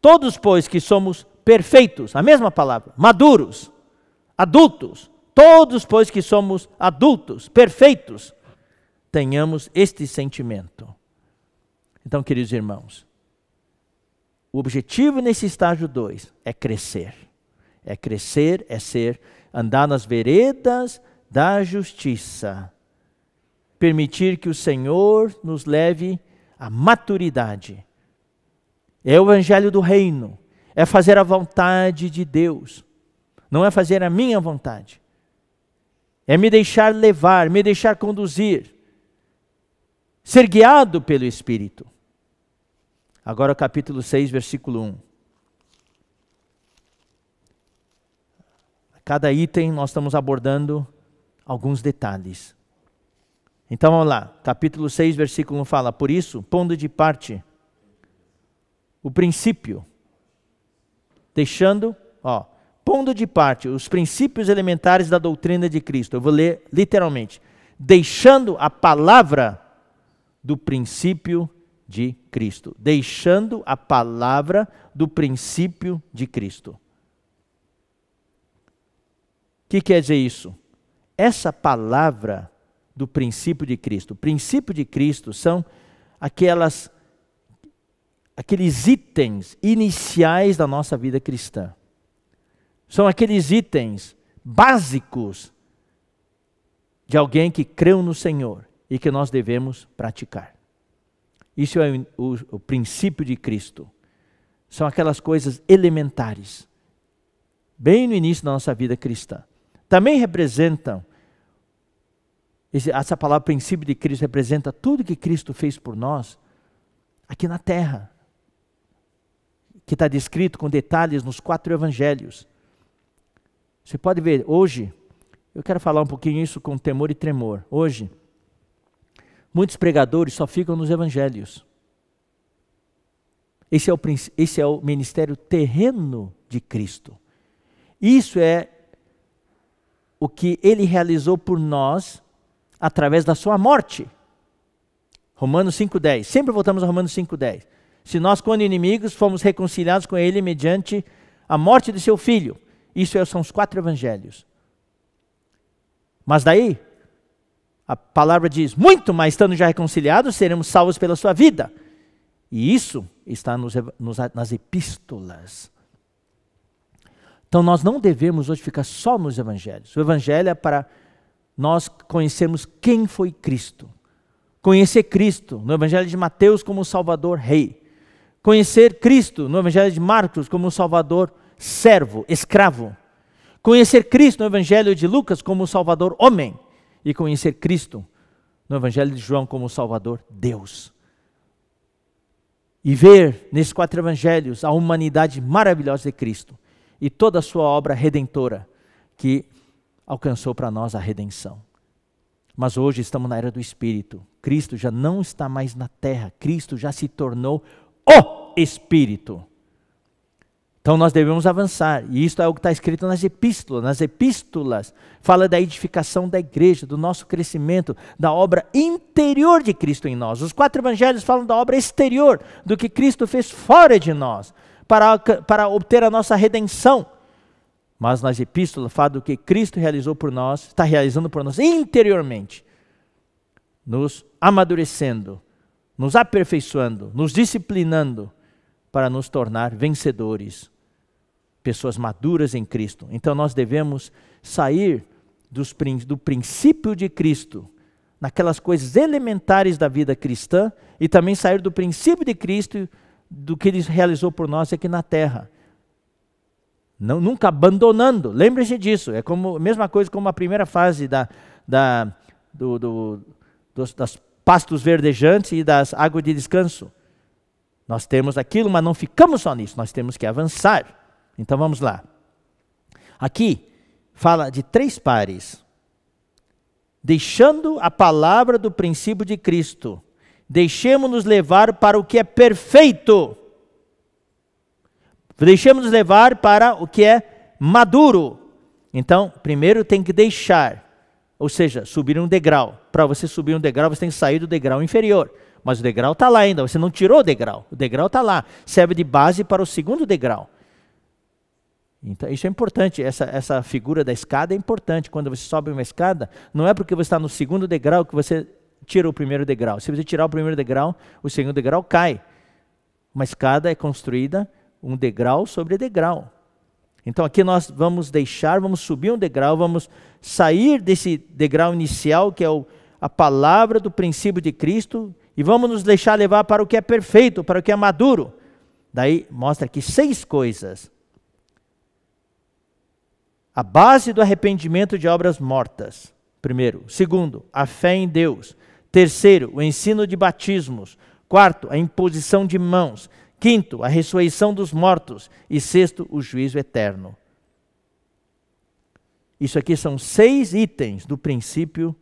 Todos, pois, que somos perfeitos, a mesma palavra, maduros, adultos, Todos, pois, que somos adultos, perfeitos, tenhamos este sentimento. Então, queridos irmãos, o objetivo nesse estágio 2 é crescer. É crescer, é ser, andar nas veredas da justiça. Permitir que o Senhor nos leve à maturidade. É o evangelho do reino. É fazer a vontade de Deus. Não é fazer a minha vontade é me deixar levar, me deixar conduzir, ser guiado pelo Espírito. Agora, capítulo 6, versículo 1. Cada item nós estamos abordando alguns detalhes. Então vamos lá, capítulo 6, versículo 1 fala: Por isso, pondo de parte o princípio, deixando, ó, pondo de parte os princípios elementares da doutrina de Cristo. Eu vou ler literalmente. Deixando a palavra do princípio de Cristo. Deixando a palavra do princípio de Cristo. O que quer dizer isso? Essa palavra do princípio de Cristo. O princípio de Cristo são aquelas aqueles itens iniciais da nossa vida cristã. São aqueles itens básicos de alguém que creu no Senhor e que nós devemos praticar. Isso é o, o, o princípio de Cristo. São aquelas coisas elementares, bem no início da nossa vida cristã. Também representam, essa palavra princípio de Cristo representa tudo que Cristo fez por nós aqui na terra, que está descrito com detalhes nos quatro evangelhos. Você pode ver, hoje, eu quero falar um pouquinho isso com temor e tremor. Hoje, muitos pregadores só ficam nos evangelhos. Esse é o, esse é o ministério terreno de Cristo. Isso é o que ele realizou por nós através da sua morte. Romanos 5,10. Sempre voltamos a Romanos 5,10. Se nós, quando inimigos, fomos reconciliados com ele mediante a morte de seu filho, isso é, são os quatro evangelhos. Mas daí, a palavra diz: muito mais estando já reconciliados, seremos salvos pela sua vida. E isso está nos, nos, nas epístolas. Então nós não devemos hoje ficar só nos evangelhos. O evangelho é para nós conhecermos quem foi Cristo. Conhecer Cristo no evangelho de Mateus como Salvador Rei. Conhecer Cristo no evangelho de Marcos como Salvador Rei servo, escravo. Conhecer Cristo no Evangelho de Lucas como o Salvador homem e conhecer Cristo no Evangelho de João como o Salvador Deus. E ver nesses quatro evangelhos a humanidade maravilhosa de Cristo e toda a sua obra redentora que alcançou para nós a redenção. Mas hoje estamos na era do Espírito. Cristo já não está mais na terra, Cristo já se tornou o Espírito. Então nós devemos avançar, e isso é o que está escrito nas epístolas. Nas epístolas fala da edificação da igreja, do nosso crescimento, da obra interior de Cristo em nós. Os quatro evangelhos falam da obra exterior, do que Cristo fez fora de nós, para, para obter a nossa redenção. Mas nas epístolas fala do que Cristo realizou por nós, está realizando por nós interiormente, nos amadurecendo, nos aperfeiçoando, nos disciplinando para nos tornar vencedores pessoas maduras em Cristo. Então nós devemos sair dos, do princípio de Cristo, naquelas coisas elementares da vida cristã, e também sair do princípio de Cristo, do que ele realizou por nós aqui na terra. Não, nunca abandonando, lembre-se disso, é como a mesma coisa como a primeira fase da, da, do, do, dos, das pastos verdejantes e das águas de descanso. Nós temos aquilo, mas não ficamos só nisso, nós temos que avançar. Então vamos lá. Aqui fala de três pares. Deixando a palavra do princípio de Cristo, deixemos-nos levar para o que é perfeito. Deixemos-nos levar para o que é maduro. Então, primeiro tem que deixar, ou seja, subir um degrau. Para você subir um degrau, você tem que sair do degrau inferior. Mas o degrau está lá ainda, você não tirou o degrau. O degrau está lá, serve de base para o segundo degrau. Então, isso é importante, essa, essa figura da escada é importante. Quando você sobe uma escada, não é porque você está no segundo degrau que você tira o primeiro degrau. Se você tirar o primeiro degrau, o segundo degrau cai. Uma escada é construída um degrau sobre degrau. Então aqui nós vamos deixar, vamos subir um degrau, vamos sair desse degrau inicial, que é o, a palavra do princípio de Cristo, e vamos nos deixar levar para o que é perfeito, para o que é maduro. Daí mostra aqui seis coisas a base do arrependimento de obras mortas. Primeiro. Segundo, a fé em Deus. Terceiro, o ensino de batismos. Quarto, a imposição de mãos. Quinto, a ressurreição dos mortos. E sexto, o juízo eterno. Isso aqui são seis itens do princípio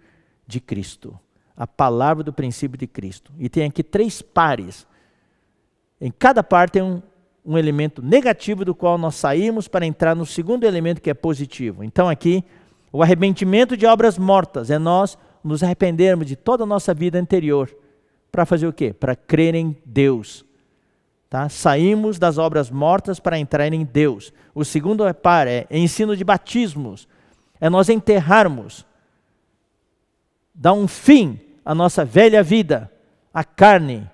de Cristo. A palavra do princípio de Cristo. E tem aqui três pares. Em cada par tem um, um elemento negativo do qual nós saímos para entrar no segundo elemento que é positivo. Então aqui, o arrependimento de obras mortas é nós nos arrependermos de toda a nossa vida anterior para fazer o quê? Para crer em Deus. Tá? Saímos das obras mortas para entrar em Deus. O segundo é par é ensino de batismos. É nós enterrarmos dar um fim à nossa velha vida, à carne,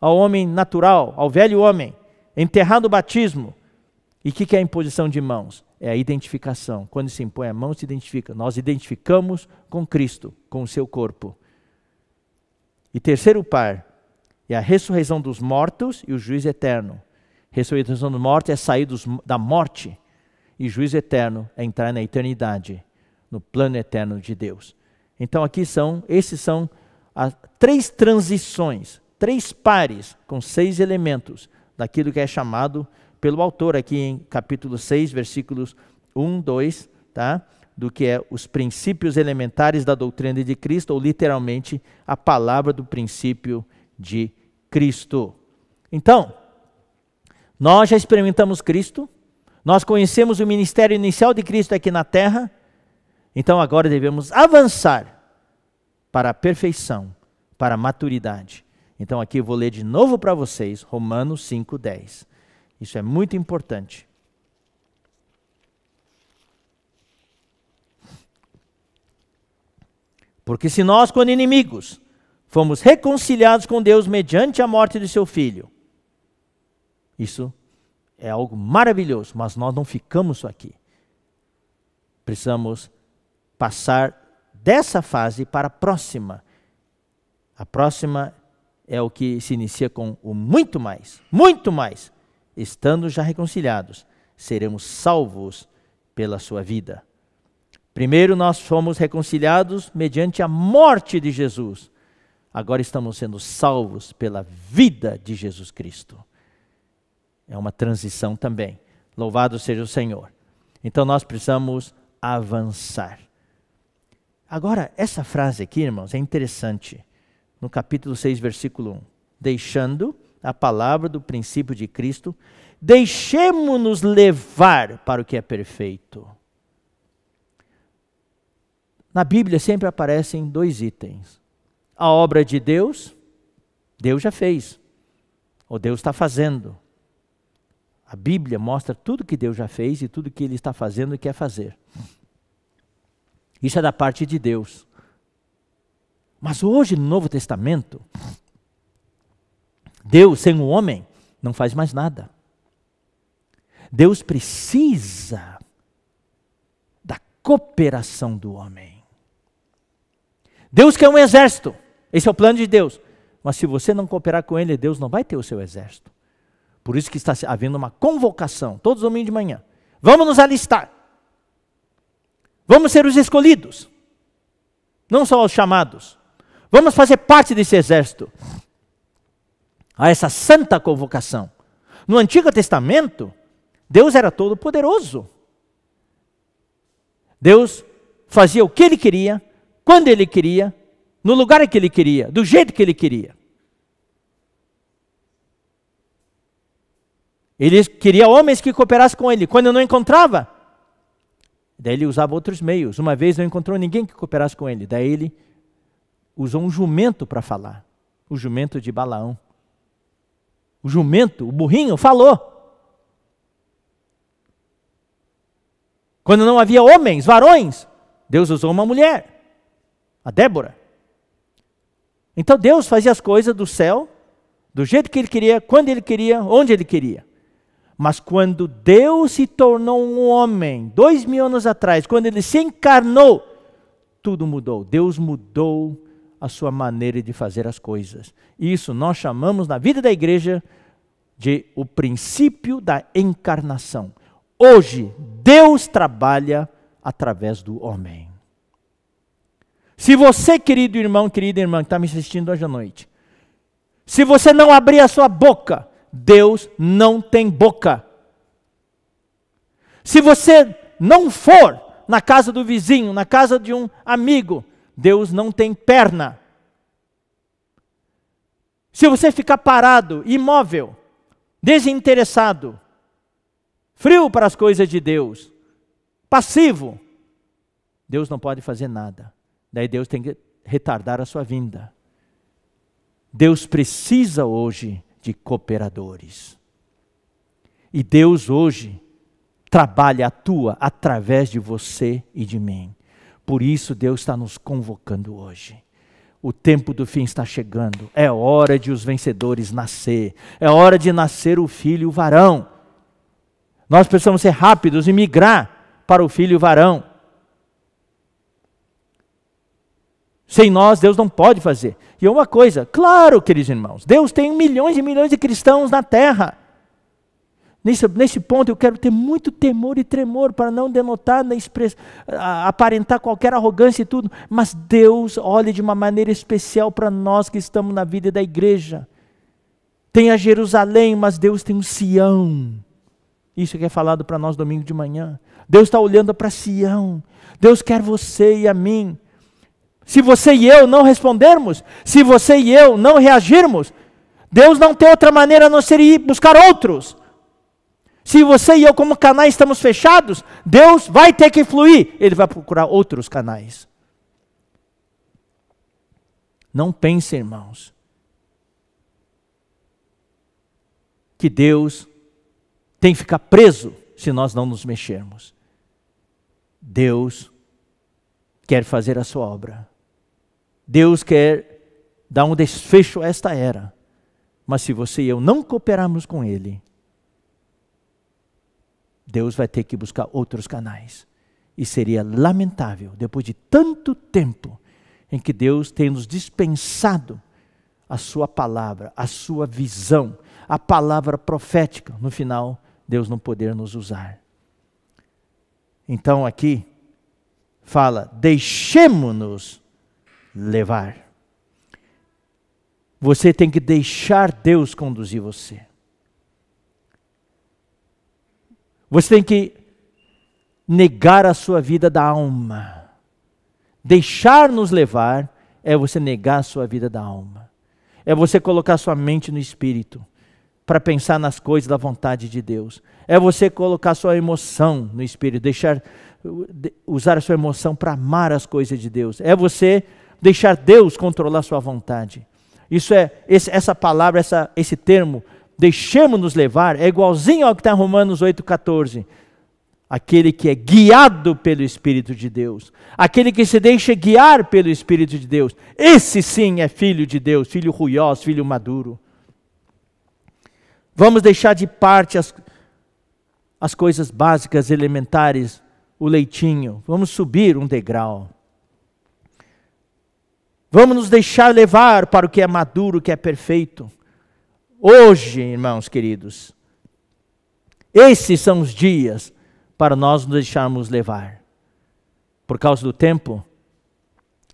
ao homem natural, ao velho homem enterrado o batismo. E o que, que é a imposição de mãos? É a identificação. Quando se impõe a mão, se identifica. Nós identificamos com Cristo, com o seu corpo. E terceiro par é a ressurreição dos mortos e o juízo eterno. Ressurreição dos mortos é sair dos, da morte, e juízo eterno é entrar na eternidade, no plano eterno de Deus. Então aqui são, esses são as três transições, três pares com seis elementos daquilo que é chamado pelo autor aqui em capítulo 6, versículos 1, 2, tá? do que é os princípios elementares da doutrina de Cristo, ou literalmente a palavra do princípio de Cristo. Então, nós já experimentamos Cristo, nós conhecemos o ministério inicial de Cristo aqui na terra, então agora devemos avançar para a perfeição, para a maturidade, então aqui eu vou ler de novo para vocês Romanos 5:10. Isso é muito importante. Porque se nós, quando inimigos, fomos reconciliados com Deus mediante a morte de seu filho, isso é algo maravilhoso, mas nós não ficamos só aqui. Precisamos passar dessa fase para a próxima. A próxima é o que se inicia com o muito mais, muito mais. Estando já reconciliados, seremos salvos pela sua vida. Primeiro nós fomos reconciliados mediante a morte de Jesus. Agora estamos sendo salvos pela vida de Jesus Cristo. É uma transição também. Louvado seja o Senhor. Então nós precisamos avançar. Agora, essa frase aqui, irmãos, é interessante no capítulo 6, versículo 1. Deixando a palavra do princípio de Cristo, deixemos-nos levar para o que é perfeito. Na Bíblia sempre aparecem dois itens: a obra de Deus, Deus já fez, ou Deus está fazendo. A Bíblia mostra tudo que Deus já fez e tudo que Ele está fazendo e quer fazer. Isso é da parte de Deus. Mas hoje, no Novo Testamento, Deus sem o homem não faz mais nada. Deus precisa da cooperação do homem. Deus quer um exército. Esse é o plano de Deus. Mas se você não cooperar com ele, Deus não vai ter o seu exército. Por isso que está havendo uma convocação, todos os domingos de manhã. Vamos nos alistar. Vamos ser os escolhidos. Não só os chamados. Vamos fazer parte desse exército. A essa santa convocação. No Antigo Testamento, Deus era todo poderoso. Deus fazia o que ele queria, quando ele queria, no lugar que ele queria, do jeito que ele queria. Ele queria homens que cooperassem com ele. Quando não encontrava, daí ele usava outros meios. Uma vez não encontrou ninguém que cooperasse com ele, daí ele usou um jumento para falar o jumento de Balaão. O jumento, o burrinho, falou. Quando não havia homens, varões, Deus usou uma mulher, a Débora. Então Deus fazia as coisas do céu, do jeito que Ele queria, quando Ele queria, onde Ele queria. Mas quando Deus se tornou um homem, dois mil anos atrás, quando Ele se encarnou, tudo mudou. Deus mudou a sua maneira de fazer as coisas. Isso nós chamamos na vida da igreja de o princípio da encarnação. Hoje, Deus trabalha através do homem. Se você, querido irmão, querida irmã, que está me assistindo hoje à noite, se você não abrir a sua boca, Deus não tem boca. Se você não for na casa do vizinho, na casa de um amigo, Deus não tem perna. Se você ficar parado, imóvel, desinteressado, frio para as coisas de Deus, passivo, Deus não pode fazer nada. Daí Deus tem que retardar a sua vinda. Deus precisa hoje de cooperadores. E Deus hoje trabalha, atua através de você e de mim. Por isso Deus está nos convocando hoje. O tempo do fim está chegando. É hora de os vencedores nascer. É hora de nascer o filho varão. Nós precisamos ser rápidos e migrar para o filho varão. Sem nós, Deus não pode fazer. E é uma coisa, claro, queridos irmãos, Deus tem milhões e milhões de cristãos na terra. Nesse, nesse ponto eu quero ter muito temor e tremor para não denotar, nem né, express, aparentar qualquer arrogância e tudo, mas Deus olha de uma maneira especial para nós que estamos na vida da igreja. Tem a Jerusalém, mas Deus tem o Sião. Isso que é falado para nós domingo de manhã. Deus está olhando para Sião. Deus quer você e a mim. Se você e eu não respondermos, se você e eu não reagirmos, Deus não tem outra maneira a não ser ir buscar outros. Se você e eu, como canais, estamos fechados, Deus vai ter que fluir. Ele vai procurar outros canais. Não pense, irmãos, que Deus tem que ficar preso se nós não nos mexermos. Deus quer fazer a sua obra. Deus quer dar um desfecho a esta era. Mas se você e eu não cooperarmos com Ele, Deus vai ter que buscar outros canais. E seria lamentável, depois de tanto tempo em que Deus tem nos dispensado a sua palavra, a sua visão, a palavra profética, no final, Deus não poder nos usar. Então aqui fala: deixemo-nos levar. Você tem que deixar Deus conduzir você. Você tem que negar a sua vida da alma. Deixar-nos levar é você negar a sua vida da alma. É você colocar sua mente no espírito para pensar nas coisas da vontade de Deus. É você colocar sua emoção no espírito, deixar usar a sua emoção para amar as coisas de Deus. É você deixar Deus controlar sua vontade. Isso é esse, essa palavra, essa, esse termo deixemos-nos levar, é igualzinho ao que está em Romanos 8,14. Aquele que é guiado pelo Espírito de Deus, aquele que se deixa guiar pelo Espírito de Deus, esse sim é filho de Deus, filho ruiós, filho maduro. Vamos deixar de parte as, as coisas básicas, elementares, o leitinho, vamos subir um degrau. Vamos nos deixar levar para o que é maduro, o que é perfeito. Hoje, irmãos queridos, esses são os dias para nós nos deixarmos levar. Por causa do tempo,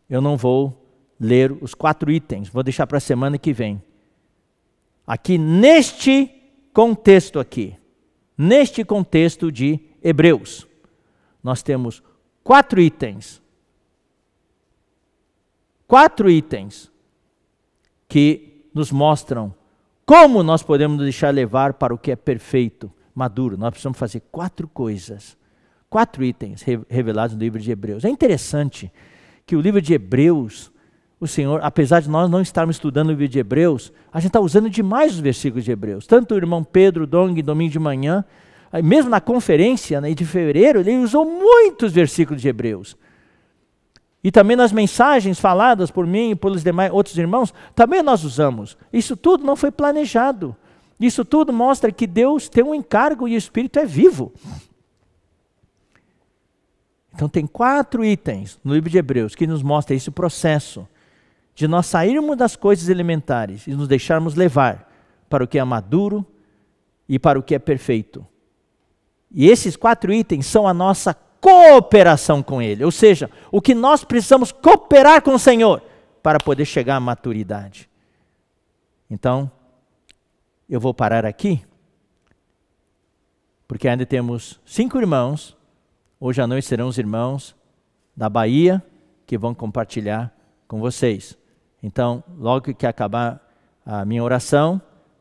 eu não vou ler os quatro itens, vou deixar para a semana que vem. Aqui neste contexto aqui, neste contexto de Hebreus, nós temos quatro itens. Quatro itens que nos mostram como nós podemos nos deixar levar para o que é perfeito, maduro? Nós precisamos fazer quatro coisas, quatro itens revelados no livro de Hebreus. É interessante que o livro de Hebreus, o Senhor, apesar de nós não estarmos estudando o livro de Hebreus, a gente está usando demais os versículos de Hebreus. Tanto o irmão Pedro Dong, domingo de manhã, mesmo na conferência né, de fevereiro, ele usou muitos versículos de Hebreus e também nas mensagens faladas por mim e pelos demais outros irmãos, também nós usamos. Isso tudo não foi planejado. Isso tudo mostra que Deus tem um encargo e o Espírito é vivo. Então tem quatro itens no livro de Hebreus que nos mostra esse processo de nós sairmos das coisas elementares e nos deixarmos levar para o que é maduro e para o que é perfeito. E esses quatro itens são a nossa cooperação com Ele. Ou seja, o que nós precisamos cooperar com o Senhor para poder chegar à maturidade. Então, eu vou parar aqui, porque ainda temos cinco irmãos. Hoje à noite serão os irmãos da Bahia que vão compartilhar com vocês. Então, logo que acabar a minha oração,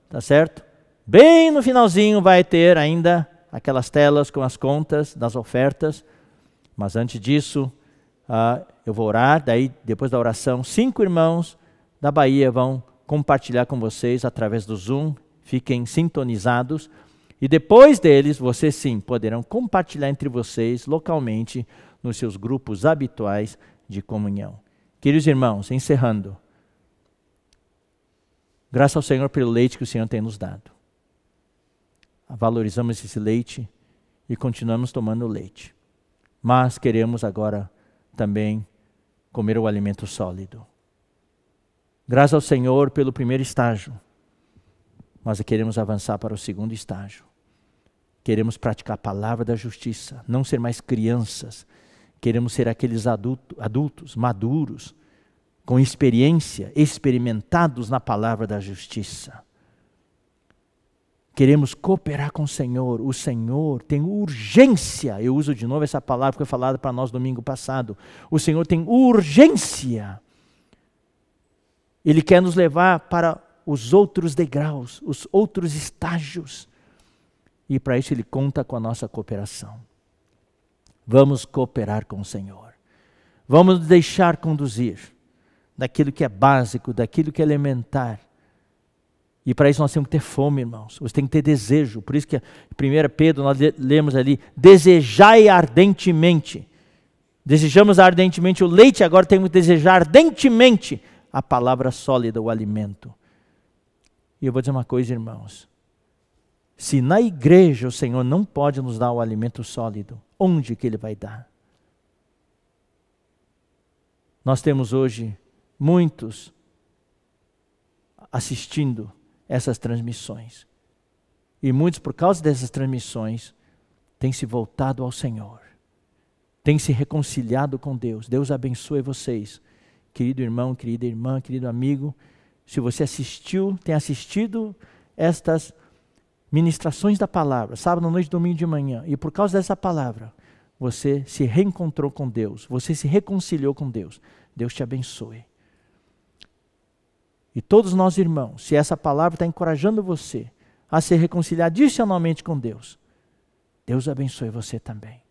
tá certo? Bem no finalzinho vai ter ainda aquelas telas com as contas das ofertas. Mas antes disso, uh, eu vou orar. Daí, depois da oração, cinco irmãos da Bahia vão compartilhar com vocês através do Zoom. Fiquem sintonizados. E depois deles, vocês sim poderão compartilhar entre vocês localmente nos seus grupos habituais de comunhão. Queridos irmãos, encerrando. Graças ao Senhor pelo leite que o Senhor tem nos dado valorizamos esse leite e continuamos tomando o leite. Mas queremos agora também comer o alimento sólido. Graças ao Senhor pelo primeiro estágio, mas queremos avançar para o segundo estágio. Queremos praticar a palavra da justiça, não ser mais crianças. Queremos ser aqueles adulto, adultos, maduros, com experiência, experimentados na palavra da justiça queremos cooperar com o Senhor, o Senhor tem urgência, eu uso de novo essa palavra que foi falada para nós domingo passado. O Senhor tem urgência. Ele quer nos levar para os outros degraus, os outros estágios. E para isso ele conta com a nossa cooperação. Vamos cooperar com o Senhor. Vamos deixar conduzir daquilo que é básico, daquilo que é elementar e para isso nós temos que ter fome, irmãos. Você tem que ter desejo. Por isso que 1 Pedro, nós lemos ali, desejai ardentemente. Desejamos ardentemente o leite, agora temos que desejar ardentemente a palavra sólida, o alimento. E eu vou dizer uma coisa, irmãos. Se na igreja o Senhor não pode nos dar o alimento sólido, onde que Ele vai dar? Nós temos hoje muitos assistindo essas transmissões. E muitos, por causa dessas transmissões, têm se voltado ao Senhor, têm se reconciliado com Deus. Deus abençoe vocês, querido irmão, querida irmã, querido amigo. Se você assistiu, tem assistido estas ministrações da palavra, sábado, noite, domingo de manhã, e por causa dessa palavra, você se reencontrou com Deus, você se reconciliou com Deus. Deus te abençoe. E todos nós, irmãos, se essa palavra está encorajando você a se reconciliar adicionalmente com Deus, Deus abençoe você também.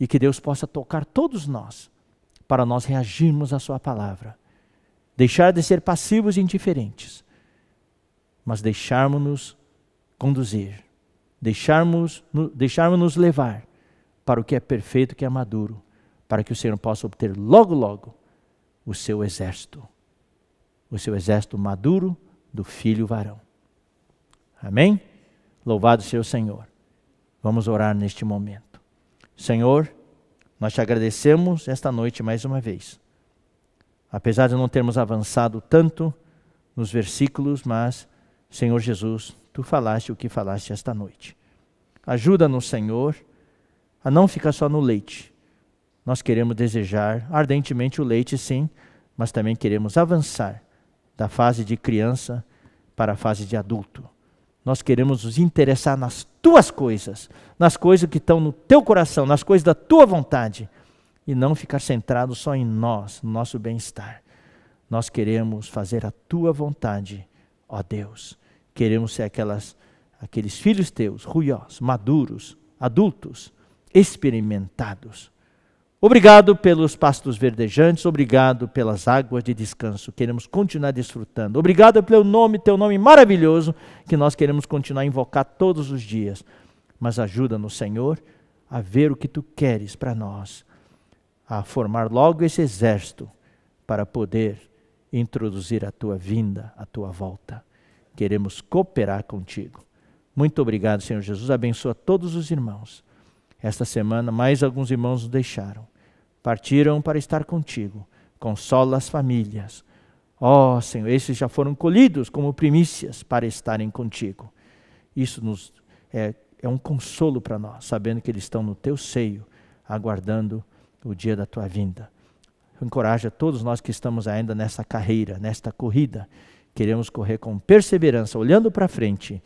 E que Deus possa tocar todos nós para nós reagirmos à Sua palavra. Deixar de ser passivos e indiferentes, mas deixarmos-nos conduzir, deixarmos-nos levar para o que é perfeito, que é maduro, para que o Senhor possa obter logo, logo o seu exército, o seu exército maduro do filho varão. Amém? Louvado seja o Senhor. Vamos orar neste momento. Senhor, nós te agradecemos esta noite mais uma vez. Apesar de não termos avançado tanto nos versículos, mas, Senhor Jesus, tu falaste o que falaste esta noite. Ajuda-nos, Senhor, a não ficar só no leite, nós queremos desejar ardentemente o leite, sim, mas também queremos avançar da fase de criança para a fase de adulto. Nós queremos nos interessar nas tuas coisas, nas coisas que estão no teu coração, nas coisas da tua vontade, e não ficar centrado só em nós, no nosso bem-estar. Nós queremos fazer a tua vontade, ó Deus. Queremos ser aquelas, aqueles filhos teus, ruiós, maduros, adultos, experimentados. Obrigado pelos pastos verdejantes, obrigado pelas águas de descanso. Queremos continuar desfrutando. Obrigado pelo nome, teu nome maravilhoso, que nós queremos continuar a invocar todos os dias. Mas ajuda-nos, Senhor, a ver o que tu queres para nós, a formar logo esse exército para poder introduzir a tua vinda, a tua volta. Queremos cooperar contigo. Muito obrigado, Senhor Jesus. Abençoa todos os irmãos esta semana, mais alguns irmãos nos deixaram. Partiram para estar contigo. Consola as famílias. Ó oh, Senhor, esses já foram colhidos como primícias para estarem contigo. Isso nos é, é um consolo para nós, sabendo que eles estão no teu seio, aguardando o dia da tua vinda. Encoraja todos nós que estamos ainda nessa carreira, nesta corrida. Queremos correr com perseverança, olhando para frente,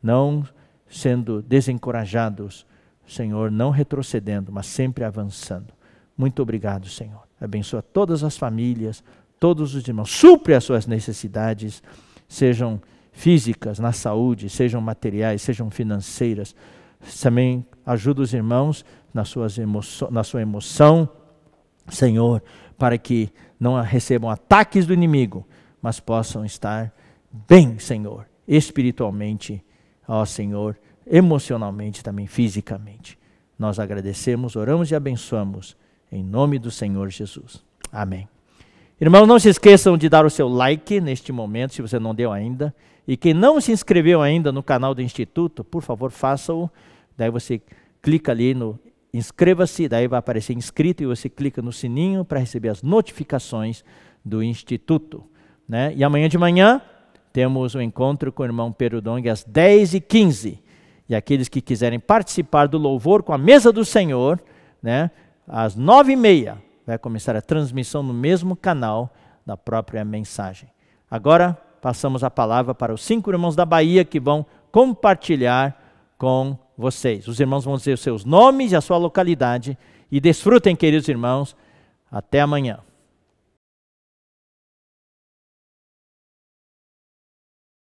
não sendo desencorajados Senhor, não retrocedendo, mas sempre avançando. Muito obrigado, Senhor. Abençoa todas as famílias, todos os irmãos. Supre as suas necessidades, sejam físicas, na saúde, sejam materiais, sejam financeiras. Também ajuda os irmãos nas suas emoção, na sua emoção, Senhor, para que não recebam ataques do inimigo, mas possam estar bem, Senhor, espiritualmente, ó Senhor, emocionalmente, também fisicamente. Nós agradecemos, oramos e abençoamos em nome do Senhor Jesus. Amém. Irmãos, não se esqueçam de dar o seu like neste momento, se você não deu ainda. E quem não se inscreveu ainda no canal do Instituto, por favor, faça-o. Daí você clica ali no inscreva-se, daí vai aparecer inscrito e você clica no sininho para receber as notificações do Instituto. Né? E amanhã de manhã temos o um encontro com o irmão Pedro Dong às 10h15 e aqueles que quiserem participar do louvor com a mesa do Senhor, né, às nove e meia vai começar a transmissão no mesmo canal da própria mensagem. Agora passamos a palavra para os cinco irmãos da Bahia que vão compartilhar com vocês. Os irmãos vão dizer os seus nomes e a sua localidade e desfrutem, queridos irmãos. Até amanhã.